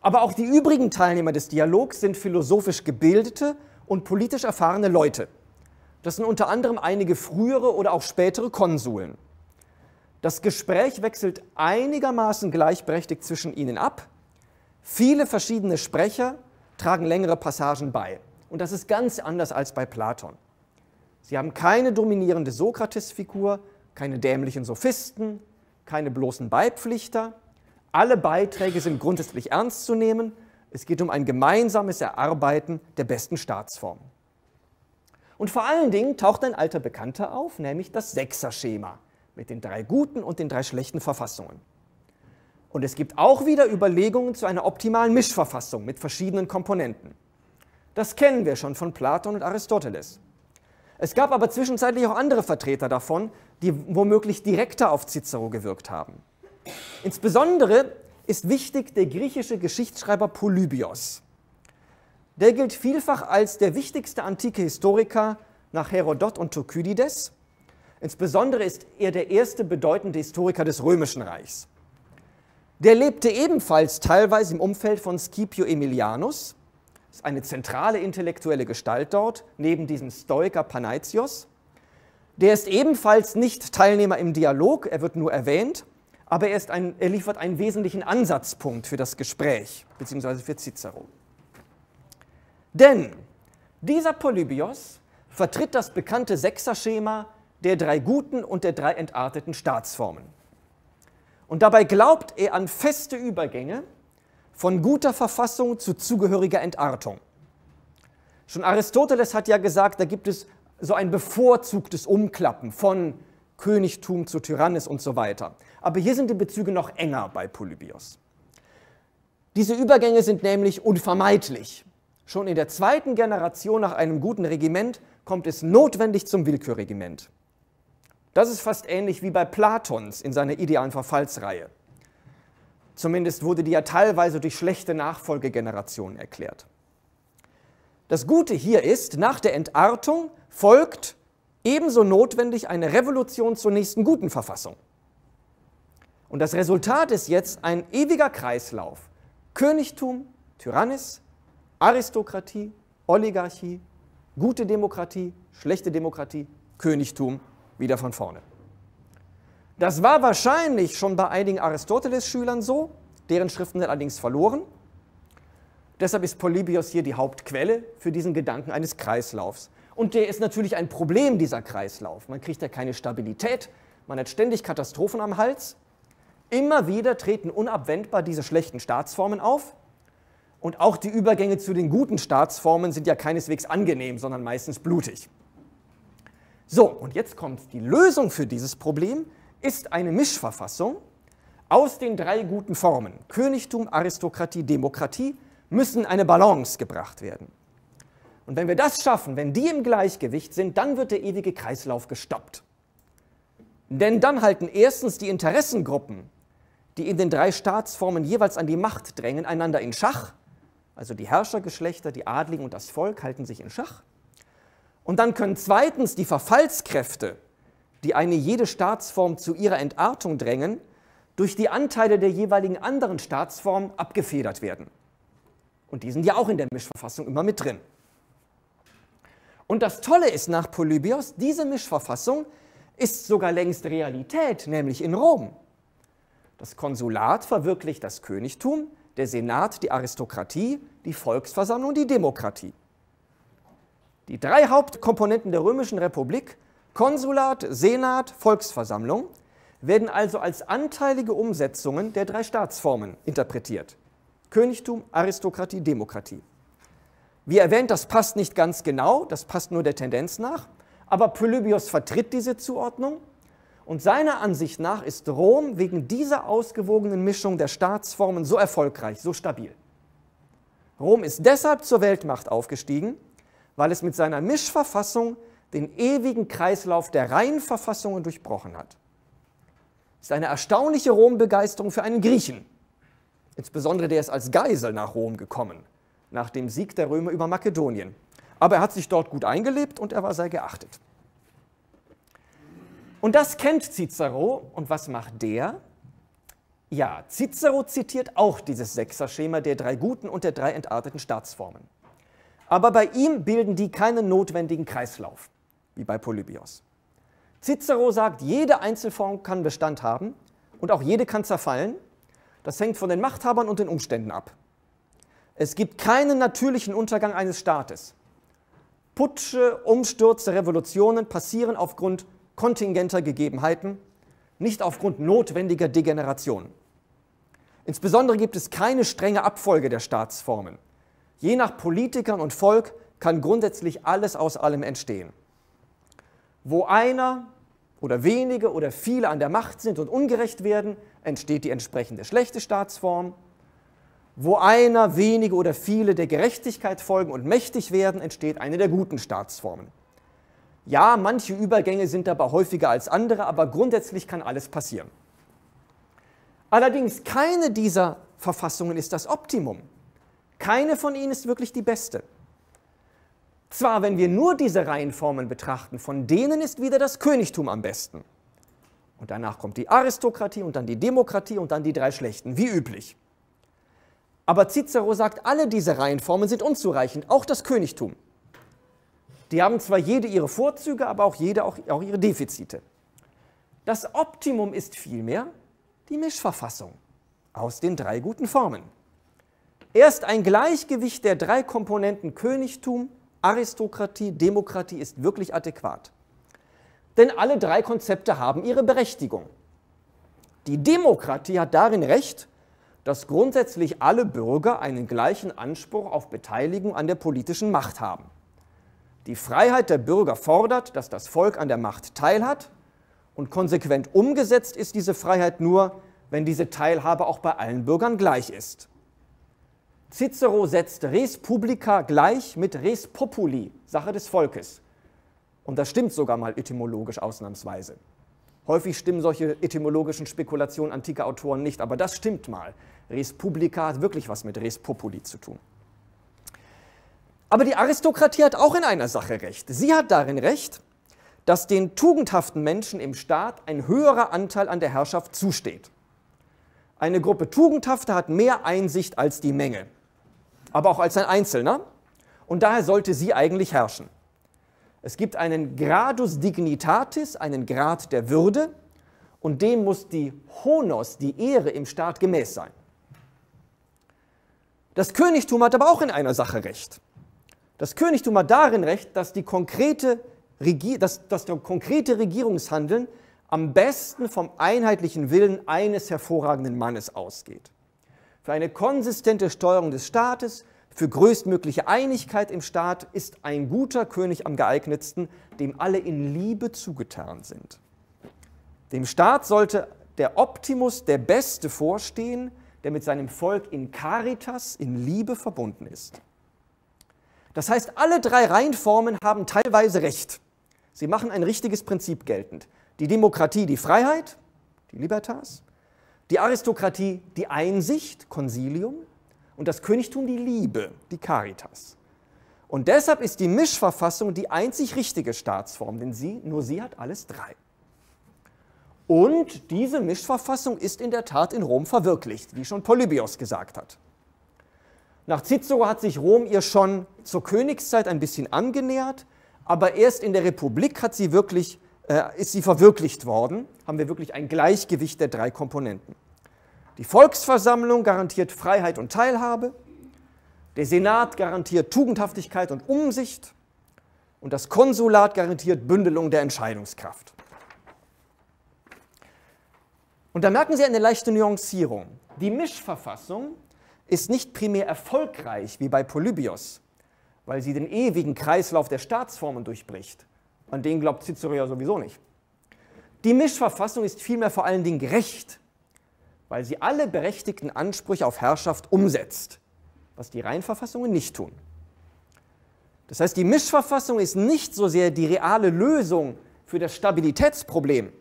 Aber auch die übrigen Teilnehmer des Dialogs sind philosophisch gebildete und politisch erfahrene Leute. Das sind unter anderem einige frühere oder auch spätere Konsuln. Das Gespräch wechselt einigermaßen gleichberechtigt zwischen ihnen ab. Viele verschiedene Sprecher tragen längere Passagen bei. Und das ist ganz anders als bei Platon. Sie haben keine dominierende Sokrates-Figur, keine dämlichen Sophisten, keine bloßen Beipflichter. Alle Beiträge sind grundsätzlich ernst zu nehmen. Es geht um ein gemeinsames Erarbeiten der besten Staatsform. Und vor allen Dingen taucht ein alter Bekannter auf, nämlich das Sechser-Schema mit den drei guten und den drei schlechten Verfassungen. Und es gibt auch wieder Überlegungen zu einer optimalen Mischverfassung mit verschiedenen Komponenten. Das kennen wir schon von Platon und Aristoteles. Es gab aber zwischenzeitlich auch andere Vertreter davon, die womöglich direkter auf Cicero gewirkt haben. Insbesondere ist wichtig der griechische Geschichtsschreiber Polybios. Der gilt vielfach als der wichtigste antike Historiker nach Herodot und Thukydides. Insbesondere ist er der erste bedeutende Historiker des Römischen Reichs. Der lebte ebenfalls teilweise im Umfeld von Scipio Aemilianus ist eine zentrale intellektuelle Gestalt dort, neben diesem Stoiker Panaitios. Der ist ebenfalls nicht Teilnehmer im Dialog, er wird nur erwähnt, aber er, ein, er liefert einen wesentlichen Ansatzpunkt für das Gespräch, beziehungsweise für Cicero. Denn dieser Polybios vertritt das bekannte Sechserschema der drei guten und der drei entarteten Staatsformen. Und dabei glaubt er an feste Übergänge von guter Verfassung zu zugehöriger Entartung. Schon Aristoteles hat ja gesagt, da gibt es so ein bevorzugtes Umklappen von Königtum zu Tyrannis und so weiter. Aber hier sind die Bezüge noch enger bei Polybios. Diese Übergänge sind nämlich unvermeidlich. Schon in der zweiten Generation nach einem guten Regiment kommt es notwendig zum Willkürregiment. Das ist fast ähnlich wie bei Platons in seiner idealen Verfallsreihe. Zumindest wurde die ja teilweise durch schlechte Nachfolgegenerationen erklärt. Das Gute hier ist, nach der Entartung folgt ebenso notwendig eine Revolution zur nächsten guten Verfassung. Und das Resultat ist jetzt ein ewiger Kreislauf. Königtum, Tyrannis, Aristokratie, Oligarchie, gute Demokratie, schlechte Demokratie, Königtum, wieder von vorne. Das war wahrscheinlich schon bei einigen Aristoteles-Schülern so, deren Schriften sind allerdings verloren. Deshalb ist Polybios hier die Hauptquelle für diesen Gedanken eines Kreislaufs. Und der ist natürlich ein Problem, dieser Kreislauf. Man kriegt ja keine Stabilität, man hat ständig Katastrophen am Hals. Immer wieder treten unabwendbar diese schlechten Staatsformen auf. Und auch die Übergänge zu den guten Staatsformen sind ja keineswegs angenehm, sondern meistens blutig. So, und jetzt kommt die Lösung für dieses Problem, ist eine Mischverfassung aus den drei guten Formen Königtum, Aristokratie, Demokratie müssen eine Balance gebracht werden. Und wenn wir das schaffen, wenn die im Gleichgewicht sind, dann wird der ewige Kreislauf gestoppt. Denn dann halten erstens die Interessengruppen, die in den drei Staatsformen jeweils an die Macht drängen, einander in Schach. Also die Herrschergeschlechter, die Adligen und das Volk halten sich in Schach. Und dann können zweitens die Verfallskräfte, die eine jede Staatsform zu ihrer Entartung drängen, durch die Anteile der jeweiligen anderen Staatsformen abgefedert werden. Und die sind ja auch in der Mischverfassung immer mit drin. Und das Tolle ist nach Polybios, diese Mischverfassung ist sogar längst Realität, nämlich in Rom. Das Konsulat verwirklicht das Königtum, der Senat die Aristokratie, die Volksversammlung die Demokratie. Die drei Hauptkomponenten der römischen Republik Konsulat, Senat, Volksversammlung werden also als anteilige Umsetzungen der drei Staatsformen interpretiert. Königtum, Aristokratie, Demokratie. Wie erwähnt, das passt nicht ganz genau, das passt nur der Tendenz nach, aber Polybios vertritt diese Zuordnung und seiner Ansicht nach ist Rom wegen dieser ausgewogenen Mischung der Staatsformen so erfolgreich, so stabil. Rom ist deshalb zur Weltmacht aufgestiegen, weil es mit seiner Mischverfassung den ewigen Kreislauf der reinen Verfassungen durchbrochen hat. Das ist eine erstaunliche Rom-Begeisterung für einen Griechen. Insbesondere der ist als Geisel nach Rom gekommen, nach dem Sieg der Römer über Makedonien. Aber er hat sich dort gut eingelebt und er war sehr geachtet. Und das kennt Cicero. Und was macht der? Ja, Cicero zitiert auch dieses Sechser-Schema der drei guten und der drei entarteten Staatsformen. Aber bei ihm bilden die keinen notwendigen Kreislauf wie bei Polybios. Cicero sagt, jede Einzelform kann Bestand haben und auch jede kann zerfallen. Das hängt von den Machthabern und den Umständen ab. Es gibt keinen natürlichen Untergang eines Staates. Putsche, Umstürze, Revolutionen passieren aufgrund kontingenter Gegebenheiten, nicht aufgrund notwendiger Degenerationen. Insbesondere gibt es keine strenge Abfolge der Staatsformen. Je nach Politikern und Volk kann grundsätzlich alles aus allem entstehen. Wo einer oder wenige oder viele an der Macht sind und ungerecht werden, entsteht die entsprechende schlechte Staatsform. Wo einer, wenige oder viele der Gerechtigkeit folgen und mächtig werden, entsteht eine der guten Staatsformen. Ja, manche Übergänge sind dabei häufiger als andere, aber grundsätzlich kann alles passieren. Allerdings keine dieser Verfassungen ist das Optimum. Keine von ihnen ist wirklich die beste. Zwar, wenn wir nur diese Reihenformen betrachten, von denen ist wieder das Königtum am besten. Und danach kommt die Aristokratie und dann die Demokratie und dann die drei Schlechten, wie üblich. Aber Cicero sagt, alle diese Reihenformen sind unzureichend, auch das Königtum. Die haben zwar jede ihre Vorzüge, aber auch jede auch, auch ihre Defizite. Das Optimum ist vielmehr die Mischverfassung aus den drei guten Formen. Erst ein Gleichgewicht der drei Komponenten Königtum, Aristokratie, Demokratie ist wirklich adäquat. Denn alle drei Konzepte haben ihre Berechtigung. Die Demokratie hat darin recht, dass grundsätzlich alle Bürger einen gleichen Anspruch auf Beteiligung an der politischen Macht haben. Die Freiheit der Bürger fordert, dass das Volk an der Macht teilhat und konsequent umgesetzt ist diese Freiheit nur, wenn diese Teilhabe auch bei allen Bürgern gleich ist. Cicero setzt res publica gleich mit res populi, Sache des Volkes. Und das stimmt sogar mal etymologisch ausnahmsweise. Häufig stimmen solche etymologischen Spekulationen antiker Autoren nicht, aber das stimmt mal. Res publica hat wirklich was mit res populi zu tun. Aber die Aristokratie hat auch in einer Sache recht. Sie hat darin recht, dass den tugendhaften Menschen im Staat ein höherer Anteil an der Herrschaft zusteht. Eine Gruppe Tugendhafter hat mehr Einsicht als die Menge aber auch als ein Einzelner. Und daher sollte sie eigentlich herrschen. Es gibt einen Gradus Dignitatis, einen Grad der Würde, und dem muss die Honos, die Ehre im Staat gemäß sein. Das Königtum hat aber auch in einer Sache recht. Das Königtum hat darin recht, dass, die konkrete Regier dass, dass der konkrete Regierungshandeln am besten vom einheitlichen Willen eines hervorragenden Mannes ausgeht. Für eine konsistente Steuerung des Staates, für größtmögliche Einigkeit im Staat ist ein guter König am geeignetsten, dem alle in Liebe zugetan sind. Dem Staat sollte der Optimus, der Beste vorstehen, der mit seinem Volk in Caritas, in Liebe verbunden ist. Das heißt, alle drei Reihenformen haben teilweise Recht. Sie machen ein richtiges Prinzip geltend. Die Demokratie, die Freiheit, die Libertas, die Aristokratie die Einsicht, Consilium, und das Königtum die Liebe, die Caritas. Und deshalb ist die Mischverfassung die einzig richtige Staatsform, denn sie, nur sie hat alles drei. Und diese Mischverfassung ist in der Tat in Rom verwirklicht, wie schon Polybios gesagt hat. Nach Cicero hat sich Rom ihr schon zur Königszeit ein bisschen angenähert, aber erst in der Republik hat sie wirklich äh, ist sie verwirklicht worden, haben wir wirklich ein Gleichgewicht der drei Komponenten. Die Volksversammlung garantiert Freiheit und Teilhabe, der Senat garantiert Tugendhaftigkeit und Umsicht und das Konsulat garantiert Bündelung der Entscheidungskraft. Und da merken Sie eine leichte Nuancierung. Die Mischverfassung ist nicht primär erfolgreich wie bei Polybios, weil sie den ewigen Kreislauf der Staatsformen durchbricht, an den glaubt Cicero ja sowieso nicht. Die Mischverfassung ist vielmehr vor allen Dingen gerecht, weil sie alle berechtigten Ansprüche auf Herrschaft umsetzt, was die Reinverfassungen nicht tun. Das heißt, die Mischverfassung ist nicht so sehr die reale Lösung für das Stabilitätsproblem,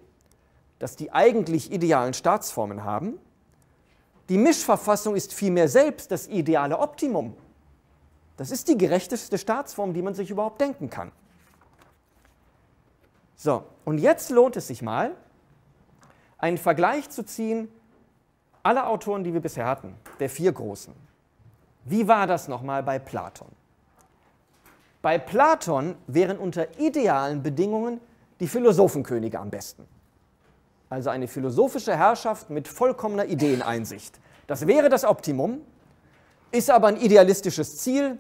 das die eigentlich idealen Staatsformen haben. Die Mischverfassung ist vielmehr selbst das ideale Optimum. Das ist die gerechteste Staatsform, die man sich überhaupt denken kann. So, und jetzt lohnt es sich mal, einen Vergleich zu ziehen aller Autoren, die wir bisher hatten, der vier großen. Wie war das nochmal bei Platon? Bei Platon wären unter idealen Bedingungen die Philosophenkönige am besten. Also eine philosophische Herrschaft mit vollkommener Ideeneinsicht. Das wäre das Optimum, ist aber ein idealistisches Ziel.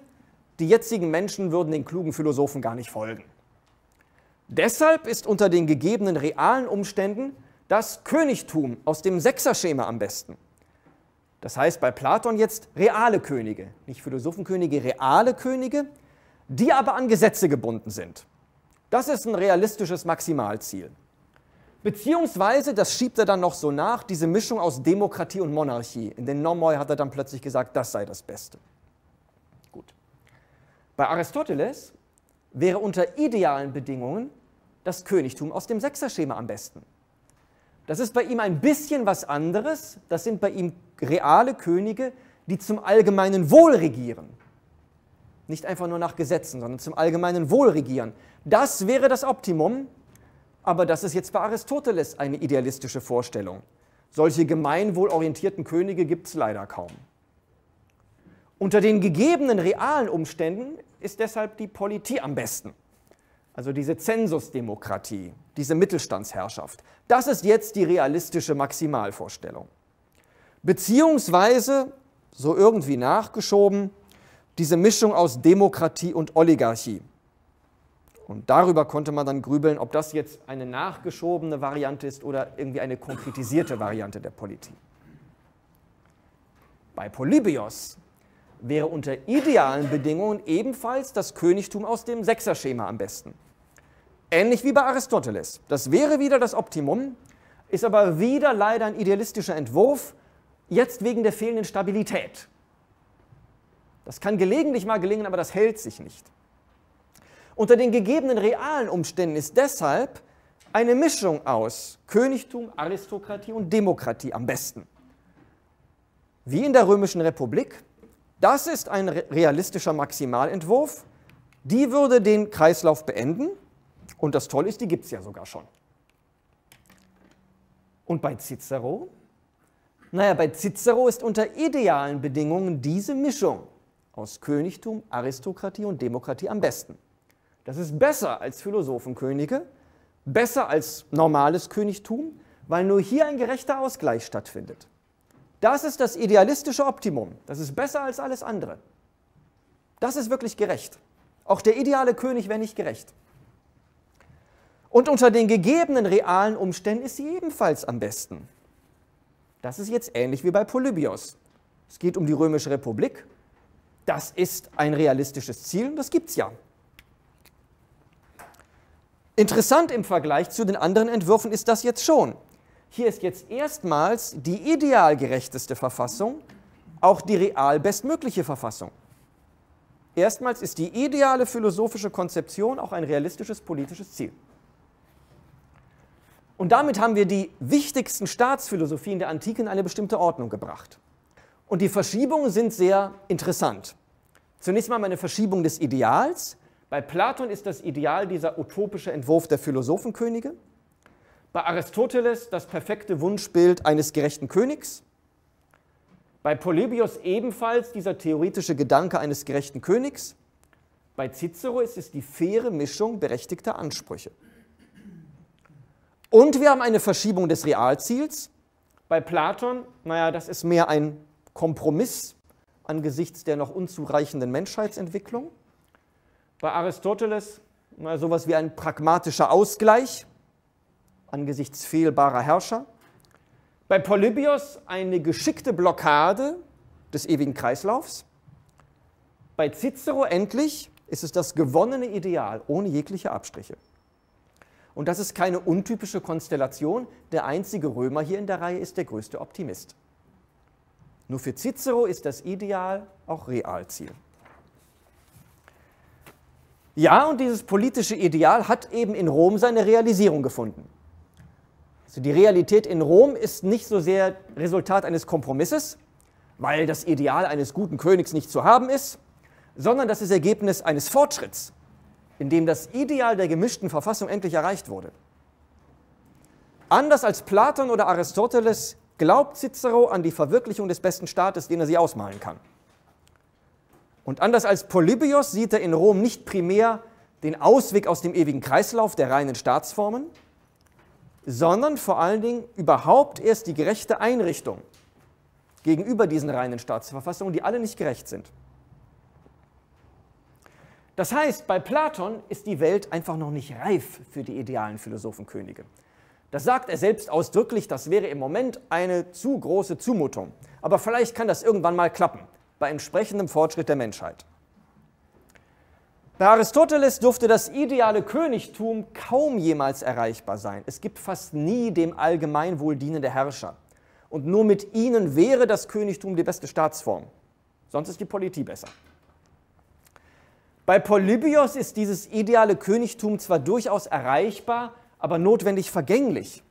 Die jetzigen Menschen würden den klugen Philosophen gar nicht folgen. Deshalb ist unter den gegebenen realen Umständen das Königtum aus dem Sechserschema am besten. Das heißt bei Platon jetzt reale Könige, nicht Philosophenkönige, reale Könige, die aber an Gesetze gebunden sind. Das ist ein realistisches Maximalziel. Beziehungsweise, das schiebt er dann noch so nach, diese Mischung aus Demokratie und Monarchie. In den Nomoi hat er dann plötzlich gesagt, das sei das Beste. Gut. Bei Aristoteles wäre unter idealen Bedingungen das Königtum aus dem Sechserschema am besten. Das ist bei ihm ein bisschen was anderes. Das sind bei ihm reale Könige, die zum allgemeinen Wohl regieren. Nicht einfach nur nach Gesetzen, sondern zum allgemeinen Wohl regieren. Das wäre das Optimum, aber das ist jetzt bei Aristoteles eine idealistische Vorstellung. Solche gemeinwohlorientierten Könige gibt es leider kaum. Unter den gegebenen realen Umständen ist deshalb die Politie am besten also diese Zensusdemokratie, diese Mittelstandsherrschaft. Das ist jetzt die realistische Maximalvorstellung. Beziehungsweise, so irgendwie nachgeschoben, diese Mischung aus Demokratie und Oligarchie. Und darüber konnte man dann grübeln, ob das jetzt eine nachgeschobene Variante ist oder irgendwie eine konkretisierte Variante der Politik. Bei Polybios wäre unter idealen Bedingungen ebenfalls das Königtum aus dem Sechserschema am besten. Ähnlich wie bei Aristoteles. Das wäre wieder das Optimum, ist aber wieder leider ein idealistischer Entwurf, jetzt wegen der fehlenden Stabilität. Das kann gelegentlich mal gelingen, aber das hält sich nicht. Unter den gegebenen realen Umständen ist deshalb eine Mischung aus Königtum, Aristokratie und Demokratie am besten. Wie in der Römischen Republik. Das ist ein realistischer Maximalentwurf. Die würde den Kreislauf beenden und das Tolle ist, die gibt es ja sogar schon. Und bei Cicero? Naja, bei Cicero ist unter idealen Bedingungen diese Mischung aus Königtum, Aristokratie und Demokratie am besten. Das ist besser als Philosophenkönige, besser als normales Königtum, weil nur hier ein gerechter Ausgleich stattfindet. Das ist das idealistische Optimum. Das ist besser als alles andere. Das ist wirklich gerecht. Auch der ideale König wäre nicht gerecht. Und unter den gegebenen realen Umständen ist sie ebenfalls am besten. Das ist jetzt ähnlich wie bei Polybios. Es geht um die Römische Republik. Das ist ein realistisches Ziel und das gibt es ja. Interessant im Vergleich zu den anderen Entwürfen ist das jetzt schon. Hier ist jetzt erstmals die ideal gerechteste Verfassung auch die real bestmögliche Verfassung. Erstmals ist die ideale philosophische Konzeption auch ein realistisches politisches Ziel. Und damit haben wir die wichtigsten Staatsphilosophien der Antike in eine bestimmte Ordnung gebracht. Und die Verschiebungen sind sehr interessant. Zunächst mal eine Verschiebung des Ideals. Bei Platon ist das Ideal dieser utopische Entwurf der Philosophenkönige. Bei Aristoteles das perfekte Wunschbild eines gerechten Königs. Bei Polybios ebenfalls dieser theoretische Gedanke eines gerechten Königs. Bei Cicero ist es die faire Mischung berechtigter Ansprüche. Und wir haben eine Verschiebung des Realziels. Bei Platon, naja, das ist mehr ein Kompromiss angesichts der noch unzureichenden Menschheitsentwicklung. Bei Aristoteles, na, sowas wie ein pragmatischer Ausgleich angesichts fehlbarer Herrscher. Bei Polybios eine geschickte Blockade des ewigen Kreislaufs. Bei Cicero endlich ist es das gewonnene Ideal ohne jegliche Abstriche. Und das ist keine untypische Konstellation. Der einzige Römer hier in der Reihe ist der größte Optimist. Nur für Cicero ist das Ideal auch Realziel. Ja, und dieses politische Ideal hat eben in Rom seine Realisierung gefunden. Also die Realität in Rom ist nicht so sehr Resultat eines Kompromisses, weil das Ideal eines guten Königs nicht zu haben ist, sondern das ist Ergebnis eines Fortschritts in dem das Ideal der gemischten Verfassung endlich erreicht wurde. Anders als Platon oder Aristoteles glaubt Cicero an die Verwirklichung des besten Staates, den er sie ausmalen kann. Und anders als Polybios sieht er in Rom nicht primär den Ausweg aus dem ewigen Kreislauf der reinen Staatsformen, sondern vor allen Dingen überhaupt erst die gerechte Einrichtung gegenüber diesen reinen Staatsverfassungen, die alle nicht gerecht sind. Das heißt, bei Platon ist die Welt einfach noch nicht reif für die idealen Philosophenkönige. Das sagt er selbst ausdrücklich, das wäre im Moment eine zu große Zumutung. Aber vielleicht kann das irgendwann mal klappen, bei entsprechendem Fortschritt der Menschheit. Bei Aristoteles durfte das ideale Königtum kaum jemals erreichbar sein. Es gibt fast nie dem Allgemeinwohl dienende Herrscher. Und nur mit ihnen wäre das Königtum die beste Staatsform. Sonst ist die Politik besser. Bei Polybios ist dieses ideale Königtum zwar durchaus erreichbar, aber notwendig vergänglich.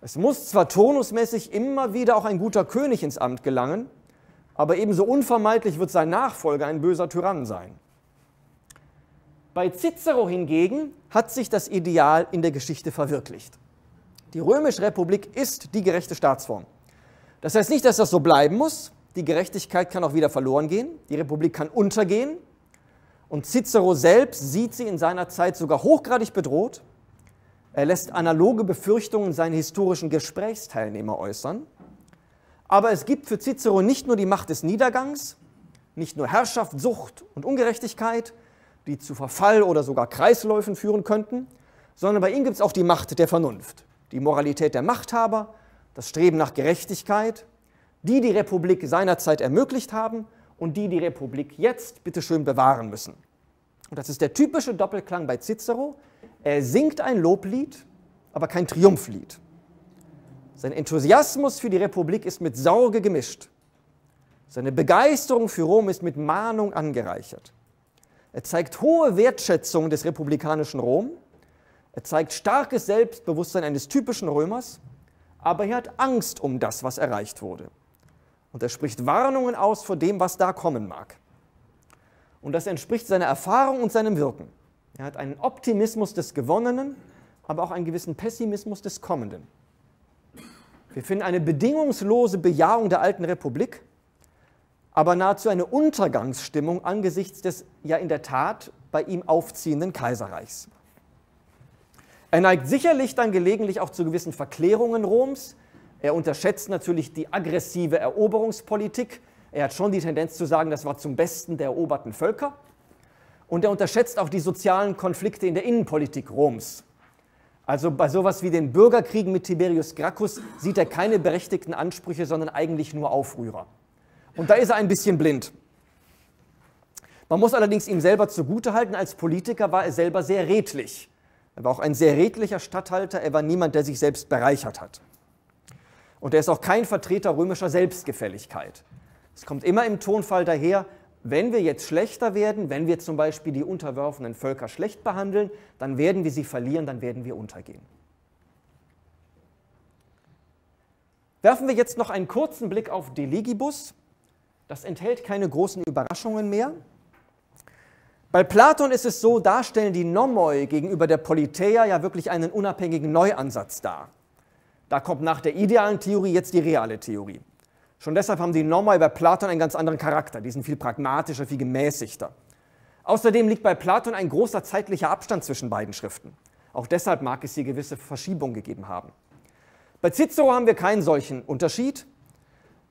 Es muss zwar tonusmäßig immer wieder auch ein guter König ins Amt gelangen, aber ebenso unvermeidlich wird sein Nachfolger ein böser Tyrann sein. Bei Cicero hingegen hat sich das Ideal in der Geschichte verwirklicht. Die römische Republik ist die gerechte Staatsform. Das heißt nicht, dass das so bleiben muss. Die Gerechtigkeit kann auch wieder verloren gehen. Die Republik kann untergehen, und Cicero selbst sieht sie in seiner Zeit sogar hochgradig bedroht. Er lässt analoge Befürchtungen seinen historischen Gesprächsteilnehmer äußern. Aber es gibt für Cicero nicht nur die Macht des Niedergangs, nicht nur Herrschaft, Sucht und Ungerechtigkeit, die zu Verfall oder sogar Kreisläufen führen könnten, sondern bei ihm gibt es auch die Macht der Vernunft, die Moralität der Machthaber, das Streben nach Gerechtigkeit, die die Republik seinerzeit ermöglicht haben und die die Republik jetzt bitteschön bewahren müssen. Und das ist der typische Doppelklang bei Cicero. Er singt ein Loblied, aber kein Triumphlied. Sein Enthusiasmus für die Republik ist mit Sorge gemischt. Seine Begeisterung für Rom ist mit Mahnung angereichert. Er zeigt hohe Wertschätzung des republikanischen Rom. Er zeigt starkes Selbstbewusstsein eines typischen Römers, aber er hat Angst um das, was erreicht wurde. Und er spricht Warnungen aus vor dem, was da kommen mag. Und das entspricht seiner Erfahrung und seinem Wirken. Er hat einen Optimismus des Gewonnenen, aber auch einen gewissen Pessimismus des Kommenden. Wir finden eine bedingungslose Bejahung der alten Republik, aber nahezu eine Untergangsstimmung angesichts des ja in der Tat bei ihm aufziehenden Kaiserreichs. Er neigt sicherlich dann gelegentlich auch zu gewissen Verklärungen Roms, er unterschätzt natürlich die aggressive Eroberungspolitik. Er hat schon die Tendenz zu sagen, das war zum Besten der eroberten Völker. Und er unterschätzt auch die sozialen Konflikte in der Innenpolitik Roms. Also bei sowas wie den Bürgerkriegen mit Tiberius Gracchus sieht er keine berechtigten Ansprüche, sondern eigentlich nur Aufrührer. Und da ist er ein bisschen blind. Man muss allerdings ihm selber zugutehalten, als Politiker war er selber sehr redlich. Er war auch ein sehr redlicher Statthalter, er war niemand, der sich selbst bereichert hat. Und er ist auch kein Vertreter römischer Selbstgefälligkeit. Es kommt immer im Tonfall daher, wenn wir jetzt schlechter werden, wenn wir zum Beispiel die unterworfenen Völker schlecht behandeln, dann werden wir sie verlieren, dann werden wir untergehen. Werfen wir jetzt noch einen kurzen Blick auf Delegibus. Das enthält keine großen Überraschungen mehr. Bei Platon ist es so, darstellen die Nomoi gegenüber der Politeia ja wirklich einen unabhängigen Neuansatz dar. Da kommt nach der idealen Theorie jetzt die reale Theorie. Schon deshalb haben die Norma bei Platon einen ganz anderen Charakter. Die sind viel pragmatischer, viel gemäßigter. Außerdem liegt bei Platon ein großer zeitlicher Abstand zwischen beiden Schriften. Auch deshalb mag es hier gewisse Verschiebungen gegeben haben. Bei Cicero haben wir keinen solchen Unterschied.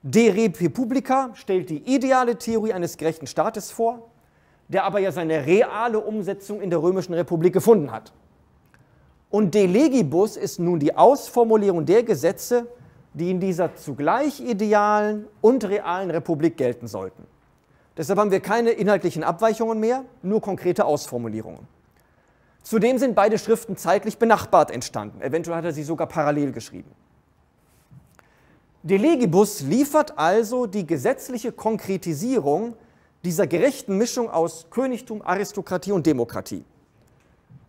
De Republica stellt die ideale Theorie eines gerechten Staates vor, der aber ja seine reale Umsetzung in der Römischen Republik gefunden hat. Und de legibus ist nun die Ausformulierung der Gesetze, die in dieser zugleich idealen und realen Republik gelten sollten. Deshalb haben wir keine inhaltlichen Abweichungen mehr, nur konkrete Ausformulierungen. Zudem sind beide Schriften zeitlich benachbart entstanden, eventuell hat er sie sogar parallel geschrieben. De legibus liefert also die gesetzliche Konkretisierung dieser gerechten Mischung aus Königtum, Aristokratie und Demokratie,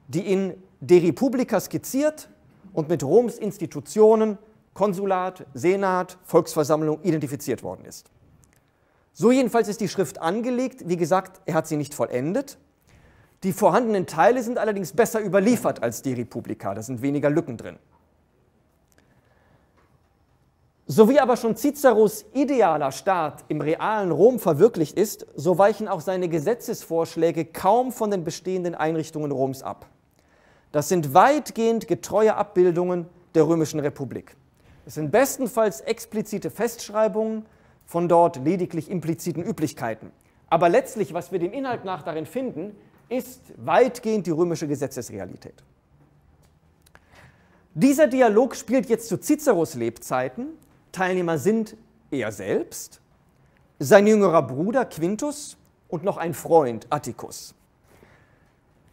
die in De Republica skizziert und mit Roms Institutionen, Konsulat, Senat, Volksversammlung identifiziert worden ist. So jedenfalls ist die Schrift angelegt. Wie gesagt, er hat sie nicht vollendet. Die vorhandenen Teile sind allerdings besser überliefert als die Republika, da sind weniger Lücken drin. So wie aber schon Ciceros idealer Staat im realen Rom verwirklicht ist, so weichen auch seine Gesetzesvorschläge kaum von den bestehenden Einrichtungen Roms ab. Das sind weitgehend getreue Abbildungen der Römischen Republik. Es sind bestenfalls explizite Festschreibungen, von dort lediglich impliziten Üblichkeiten. Aber letztlich, was wir dem Inhalt nach darin finden, ist weitgehend die römische Gesetzesrealität. Dieser Dialog spielt jetzt zu Ciceros Lebzeiten. Teilnehmer sind er selbst, sein jüngerer Bruder Quintus und noch ein Freund Atticus.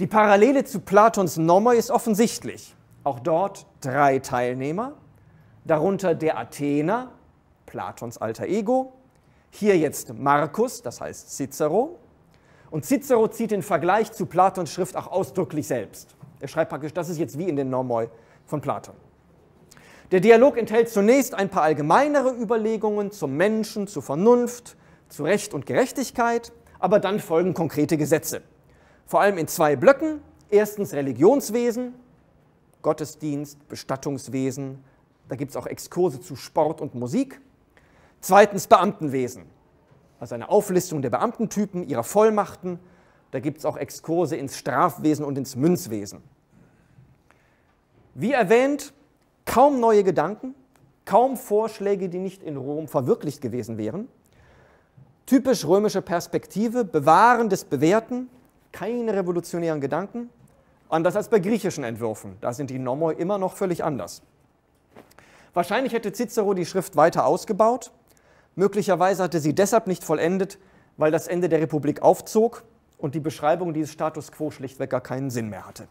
Die Parallele zu Platons Nomoi ist offensichtlich. Auch dort drei Teilnehmer, darunter der Athener, Platons alter Ego, hier jetzt Markus, das heißt Cicero. Und Cicero zieht den Vergleich zu Platons Schrift auch ausdrücklich selbst. Er schreibt praktisch, das ist jetzt wie in den Nomoi von Platon. Der Dialog enthält zunächst ein paar allgemeinere Überlegungen zum Menschen, zur Vernunft, zu Recht und Gerechtigkeit, aber dann folgen konkrete Gesetze vor allem in zwei Blöcken. Erstens Religionswesen, Gottesdienst, Bestattungswesen, da gibt es auch Exkurse zu Sport und Musik. Zweitens Beamtenwesen, also eine Auflistung der Beamtentypen, ihrer Vollmachten. Da gibt es auch Exkurse ins Strafwesen und ins Münzwesen. Wie erwähnt, kaum neue Gedanken, kaum Vorschläge, die nicht in Rom verwirklicht gewesen wären. Typisch römische Perspektive, Bewahren des Bewährten, keine revolutionären Gedanken, anders als bei griechischen Entwürfen. Da sind die Nomoi immer noch völlig anders. Wahrscheinlich hätte Cicero die Schrift weiter ausgebaut. Möglicherweise hatte sie deshalb nicht vollendet, weil das Ende der Republik aufzog und die Beschreibung dieses Status quo schlichtweg gar keinen Sinn mehr hatte.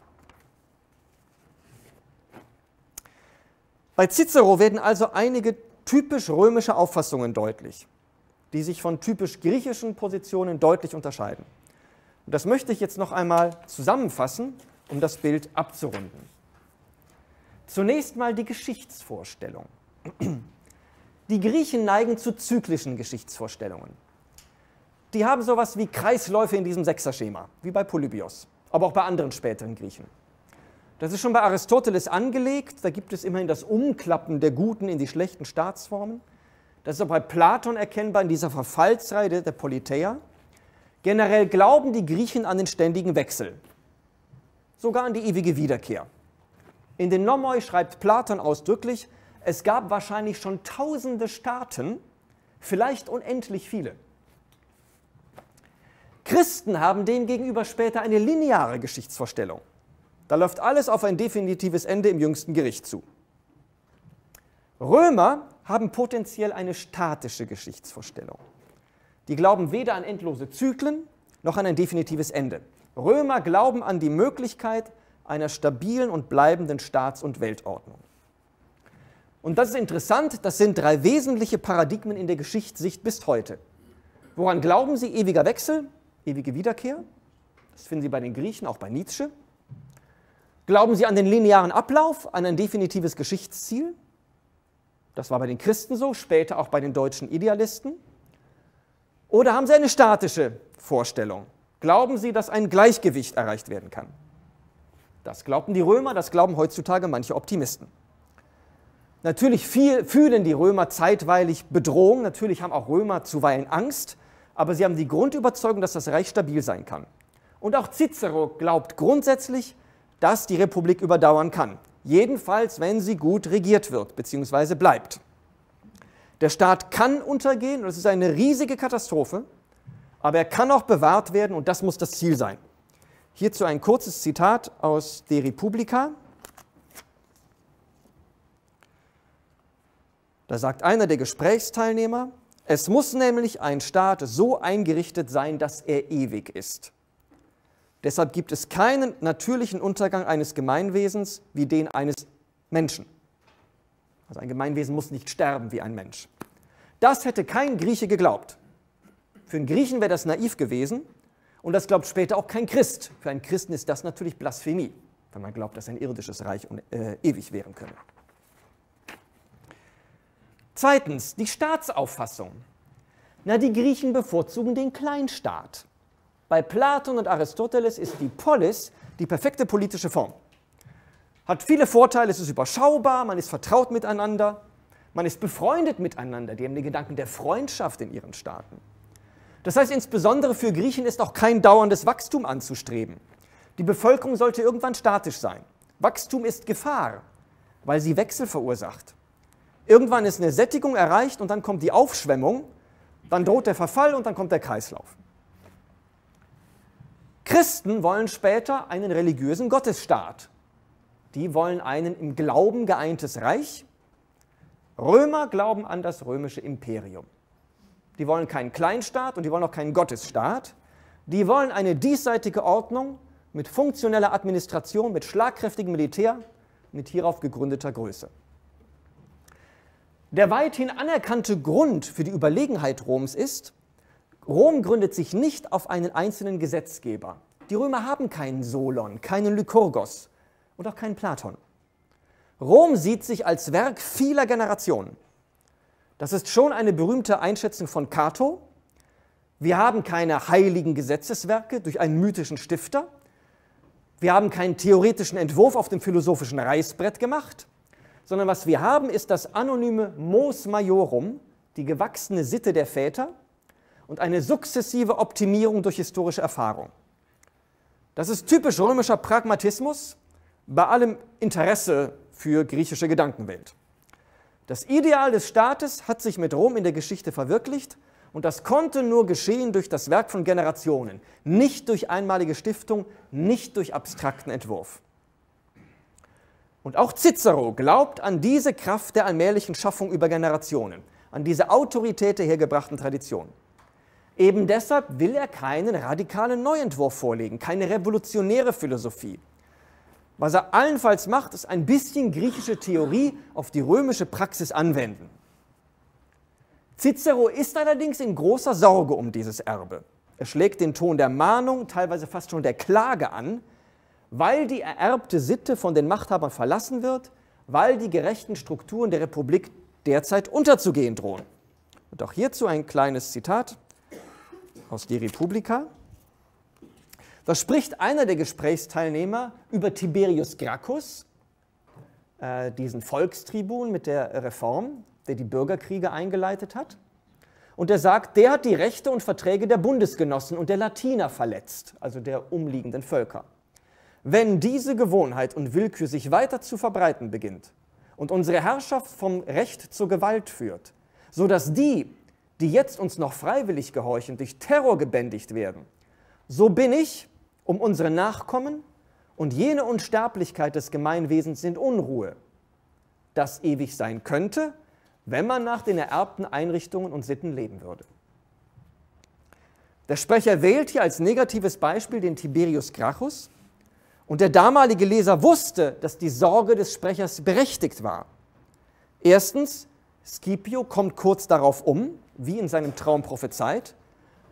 Bei Cicero werden also einige typisch römische Auffassungen deutlich, die sich von typisch griechischen Positionen deutlich unterscheiden. Und das möchte ich jetzt noch einmal zusammenfassen, um das Bild abzurunden. Zunächst mal die Geschichtsvorstellung. Die Griechen neigen zu zyklischen Geschichtsvorstellungen. Die haben sowas wie Kreisläufe in diesem Sechserschema, wie bei Polybios, aber auch bei anderen späteren Griechen. Das ist schon bei Aristoteles angelegt, da gibt es immerhin das Umklappen der guten in die schlechten Staatsformen. Das ist auch bei Platon erkennbar in dieser Verfallsreihe der Politeia. Generell glauben die Griechen an den ständigen Wechsel, sogar an die ewige Wiederkehr. In den Nomoi schreibt Platon ausdrücklich, es gab wahrscheinlich schon tausende Staaten, vielleicht unendlich viele. Christen haben demgegenüber später eine lineare Geschichtsvorstellung. Da läuft alles auf ein definitives Ende im jüngsten Gericht zu. Römer haben potenziell eine statische Geschichtsvorstellung. Die glauben weder an endlose Zyklen noch an ein definitives Ende. Römer glauben an die Möglichkeit einer stabilen und bleibenden Staats- und Weltordnung. Und das ist interessant, das sind drei wesentliche Paradigmen in der Geschichtssicht bis heute. Woran glauben sie? Ewiger Wechsel, ewige Wiederkehr. Das finden Sie bei den Griechen, auch bei Nietzsche. Glauben Sie an den linearen Ablauf, an ein definitives Geschichtsziel? Das war bei den Christen so, später auch bei den deutschen Idealisten. Oder haben Sie eine statische Vorstellung? Glauben Sie, dass ein Gleichgewicht erreicht werden kann? Das glaubten die Römer, das glauben heutzutage manche Optimisten. Natürlich viel, fühlen die Römer zeitweilig Bedrohung, natürlich haben auch Römer zuweilen Angst, aber sie haben die Grundüberzeugung, dass das Reich stabil sein kann. Und auch Cicero glaubt grundsätzlich, dass die Republik überdauern kann. Jedenfalls, wenn sie gut regiert wird bzw. bleibt. Der Staat kann untergehen und es ist eine riesige Katastrophe, aber er kann auch bewahrt werden und das muss das Ziel sein. Hierzu ein kurzes Zitat aus De Republica. Da sagt einer der Gesprächsteilnehmer, es muss nämlich ein Staat so eingerichtet sein, dass er ewig ist. Deshalb gibt es keinen natürlichen Untergang eines Gemeinwesens wie den eines Menschen. Also ein Gemeinwesen muss nicht sterben wie ein Mensch. Das hätte kein Grieche geglaubt. Für einen Griechen wäre das naiv gewesen und das glaubt später auch kein Christ. Für einen Christen ist das natürlich Blasphemie, wenn man glaubt, dass ein irdisches Reich äh, ewig währen könne. Zweitens, die Staatsauffassung. Na, die Griechen bevorzugen den Kleinstaat. Bei Platon und Aristoteles ist die Polis die perfekte politische Form. Hat viele Vorteile, es ist überschaubar, man ist vertraut miteinander. Man ist befreundet miteinander. Die haben den Gedanken der Freundschaft in ihren Staaten. Das heißt, insbesondere für Griechen ist auch kein dauerndes Wachstum anzustreben. Die Bevölkerung sollte irgendwann statisch sein. Wachstum ist Gefahr, weil sie Wechsel verursacht. Irgendwann ist eine Sättigung erreicht und dann kommt die Aufschwemmung, dann droht der Verfall und dann kommt der Kreislauf. Christen wollen später einen religiösen Gottesstaat. Die wollen einen im Glauben geeintes Reich, Römer glauben an das römische Imperium. Die wollen keinen Kleinstaat und die wollen auch keinen Gottesstaat. Die wollen eine diesseitige Ordnung mit funktioneller Administration, mit schlagkräftigem Militär, mit hierauf gegründeter Größe. Der weithin anerkannte Grund für die Überlegenheit Roms ist, Rom gründet sich nicht auf einen einzelnen Gesetzgeber. Die Römer haben keinen Solon, keinen Lykurgos und auch keinen Platon. Rom sieht sich als Werk vieler Generationen. Das ist schon eine berühmte Einschätzung von Cato. Wir haben keine heiligen Gesetzeswerke durch einen mythischen Stifter. Wir haben keinen theoretischen Entwurf auf dem philosophischen Reißbrett gemacht, sondern was wir haben, ist das anonyme Mos Majorum, die gewachsene Sitte der Väter und eine sukzessive Optimierung durch historische Erfahrung. Das ist typisch römischer Pragmatismus, bei allem Interesse für griechische Gedankenwelt. Das Ideal des Staates hat sich mit Rom in der Geschichte verwirklicht und das konnte nur geschehen durch das Werk von Generationen, nicht durch einmalige Stiftung, nicht durch abstrakten Entwurf. Und auch Cicero glaubt an diese Kraft der allmählichen Schaffung über Generationen, an diese Autorität der hergebrachten Tradition. Eben deshalb will er keinen radikalen Neuentwurf vorlegen, keine revolutionäre Philosophie. Was er allenfalls macht, ist ein bisschen griechische Theorie auf die römische Praxis anwenden. Cicero ist allerdings in großer Sorge um dieses Erbe. Er schlägt den Ton der Mahnung, teilweise fast schon der Klage an, weil die ererbte Sitte von den Machthabern verlassen wird, weil die gerechten Strukturen der Republik derzeit unterzugehen drohen. Und auch hierzu ein kleines Zitat aus Die Republika. Da spricht einer der Gesprächsteilnehmer über Tiberius Gracchus, äh, diesen Volkstribun mit der Reform, der die Bürgerkriege eingeleitet hat. Und er sagt, der hat die Rechte und Verträge der Bundesgenossen und der Latiner verletzt, also der umliegenden Völker. Wenn diese Gewohnheit und Willkür sich weiter zu verbreiten beginnt und unsere Herrschaft vom Recht zur Gewalt führt, so dass die, die jetzt uns noch freiwillig gehorchen, durch Terror gebändigt werden, so bin ich, um unsere Nachkommen und jene Unsterblichkeit des Gemeinwesens sind Unruhe, das ewig sein könnte, wenn man nach den ererbten Einrichtungen und Sitten leben würde. Der Sprecher wählt hier als negatives Beispiel den Tiberius Gracchus und der damalige Leser wusste, dass die Sorge des Sprechers berechtigt war. Erstens, Scipio kommt kurz darauf um, wie in seinem Traum prophezeit,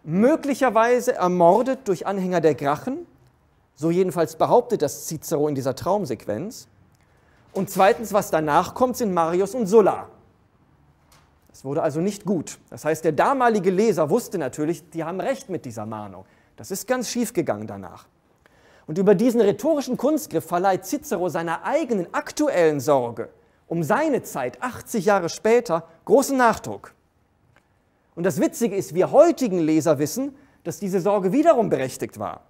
möglicherweise ermordet durch Anhänger der Grachen, so jedenfalls behauptet das Cicero in dieser Traumsequenz. Und zweitens, was danach kommt, sind Marius und Sulla. Es wurde also nicht gut. Das heißt, der damalige Leser wusste natürlich, die haben recht mit dieser Mahnung. Das ist ganz schief gegangen danach. Und über diesen rhetorischen Kunstgriff verleiht Cicero seiner eigenen aktuellen Sorge um seine Zeit, 80 Jahre später, großen Nachdruck. Und das Witzige ist, wir heutigen Leser wissen, dass diese Sorge wiederum berechtigt war.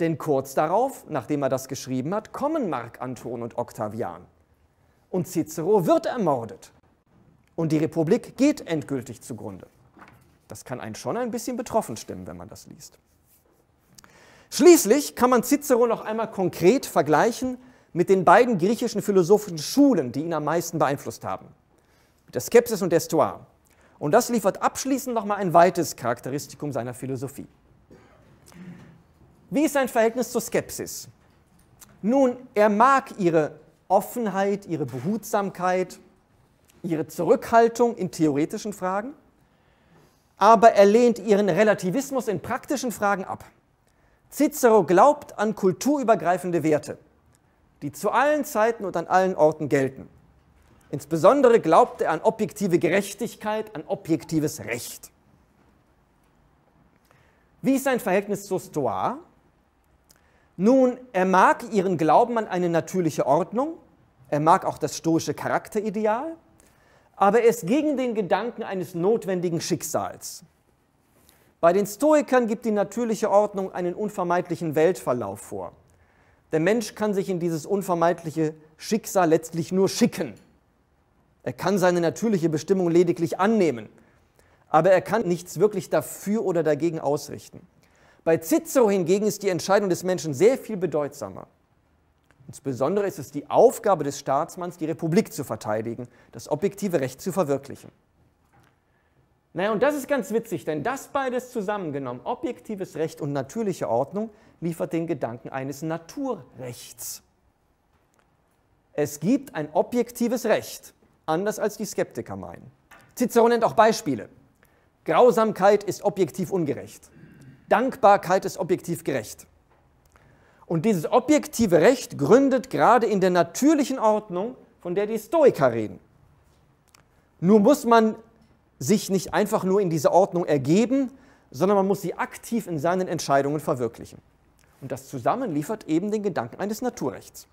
Denn kurz darauf, nachdem er das geschrieben hat, kommen Mark Anton und Octavian. Und Cicero wird ermordet. Und die Republik geht endgültig zugrunde. Das kann einen schon ein bisschen betroffen stimmen, wenn man das liest. Schließlich kann man Cicero noch einmal konkret vergleichen mit den beiden griechischen philosophischen Schulen, die ihn am meisten beeinflusst haben. Mit der Skepsis und der Stoa. Und das liefert abschließend nochmal ein weites Charakteristikum seiner Philosophie. Wie ist sein Verhältnis zur Skepsis? Nun, er mag ihre Offenheit, ihre Behutsamkeit, ihre Zurückhaltung in theoretischen Fragen, aber er lehnt ihren Relativismus in praktischen Fragen ab. Cicero glaubt an kulturübergreifende Werte, die zu allen Zeiten und an allen Orten gelten. Insbesondere glaubt er an objektive Gerechtigkeit, an objektives Recht. Wie ist sein Verhältnis zur Stoa? Nun, er mag ihren Glauben an eine natürliche Ordnung, er mag auch das stoische Charakterideal, aber er ist gegen den Gedanken eines notwendigen Schicksals. Bei den Stoikern gibt die natürliche Ordnung einen unvermeidlichen Weltverlauf vor. Der Mensch kann sich in dieses unvermeidliche Schicksal letztlich nur schicken. Er kann seine natürliche Bestimmung lediglich annehmen, aber er kann nichts wirklich dafür oder dagegen ausrichten. Bei Cicero hingegen ist die Entscheidung des Menschen sehr viel bedeutsamer. Insbesondere ist es die Aufgabe des Staatsmanns, die Republik zu verteidigen, das objektive Recht zu verwirklichen. Naja, und das ist ganz witzig, denn das beides zusammengenommen, objektives Recht und natürliche Ordnung, liefert den Gedanken eines Naturrechts. Es gibt ein objektives Recht, anders als die Skeptiker meinen. Cicero nennt auch Beispiele. Grausamkeit ist objektiv ungerecht. Dankbarkeit ist objektiv gerecht. Und dieses objektive Recht gründet gerade in der natürlichen Ordnung, von der die Stoiker reden. Nur muss man sich nicht einfach nur in diese Ordnung ergeben, sondern man muss sie aktiv in seinen Entscheidungen verwirklichen. Und das zusammen liefert eben den Gedanken eines Naturrechts.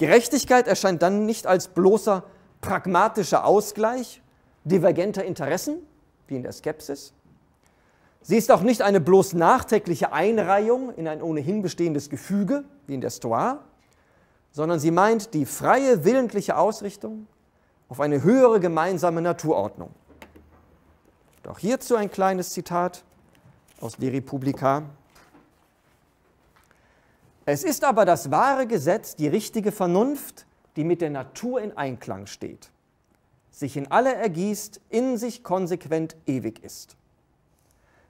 Gerechtigkeit erscheint dann nicht als bloßer pragmatischer Ausgleich divergenter Interessen, wie in der Skepsis. Sie ist auch nicht eine bloß nachträgliche Einreihung in ein ohnehin bestehendes Gefüge, wie in der Stoa, sondern sie meint die freie willentliche Ausrichtung auf eine höhere gemeinsame Naturordnung. Doch hierzu ein kleines Zitat aus De Republika. Es ist aber das wahre Gesetz, die richtige Vernunft, die mit der Natur in Einklang steht, sich in alle ergießt, in sich konsequent ewig ist.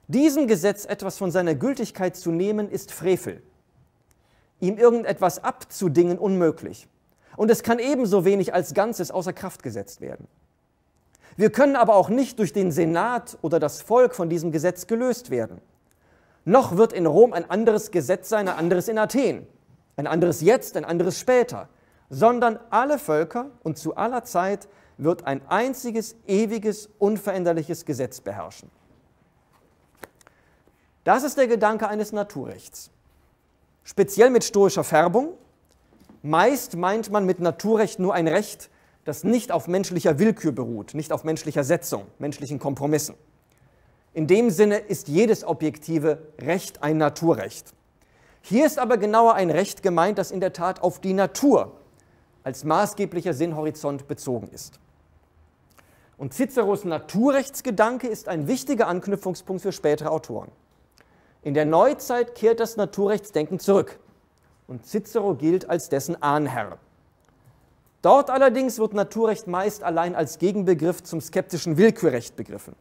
Diesem Gesetz etwas von seiner Gültigkeit zu nehmen, ist Frevel. Ihm irgendetwas abzudingen unmöglich. Und es kann ebenso wenig als Ganzes außer Kraft gesetzt werden. Wir können aber auch nicht durch den Senat oder das Volk von diesem Gesetz gelöst werden. Noch wird in Rom ein anderes Gesetz sein, ein anderes in Athen, ein anderes jetzt, ein anderes später, sondern alle Völker und zu aller Zeit wird ein einziges, ewiges, unveränderliches Gesetz beherrschen. Das ist der Gedanke eines Naturrechts. Speziell mit stoischer Färbung. Meist meint man mit Naturrecht nur ein Recht, das nicht auf menschlicher Willkür beruht, nicht auf menschlicher Setzung, menschlichen Kompromissen. In dem Sinne ist jedes objektive Recht ein Naturrecht. Hier ist aber genauer ein Recht gemeint, das in der Tat auf die Natur als maßgeblicher Sinnhorizont bezogen ist. Und Ciceros Naturrechtsgedanke ist ein wichtiger Anknüpfungspunkt für spätere Autoren. In der Neuzeit kehrt das Naturrechtsdenken zurück und Cicero gilt als dessen Ahnherr. Dort allerdings wird Naturrecht meist allein als Gegenbegriff zum skeptischen Willkürrecht begriffen.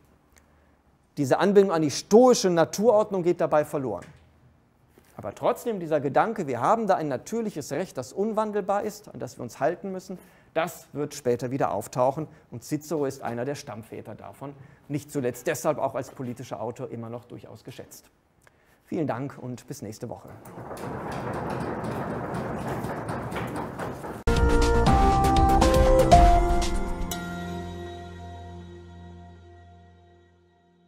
Diese Anbindung an die stoische Naturordnung geht dabei verloren. Aber trotzdem dieser Gedanke, wir haben da ein natürliches Recht, das unwandelbar ist, an das wir uns halten müssen, das wird später wieder auftauchen und Cicero ist einer der Stammväter davon, nicht zuletzt deshalb auch als politischer Autor immer noch durchaus geschätzt. Vielen Dank und bis nächste Woche.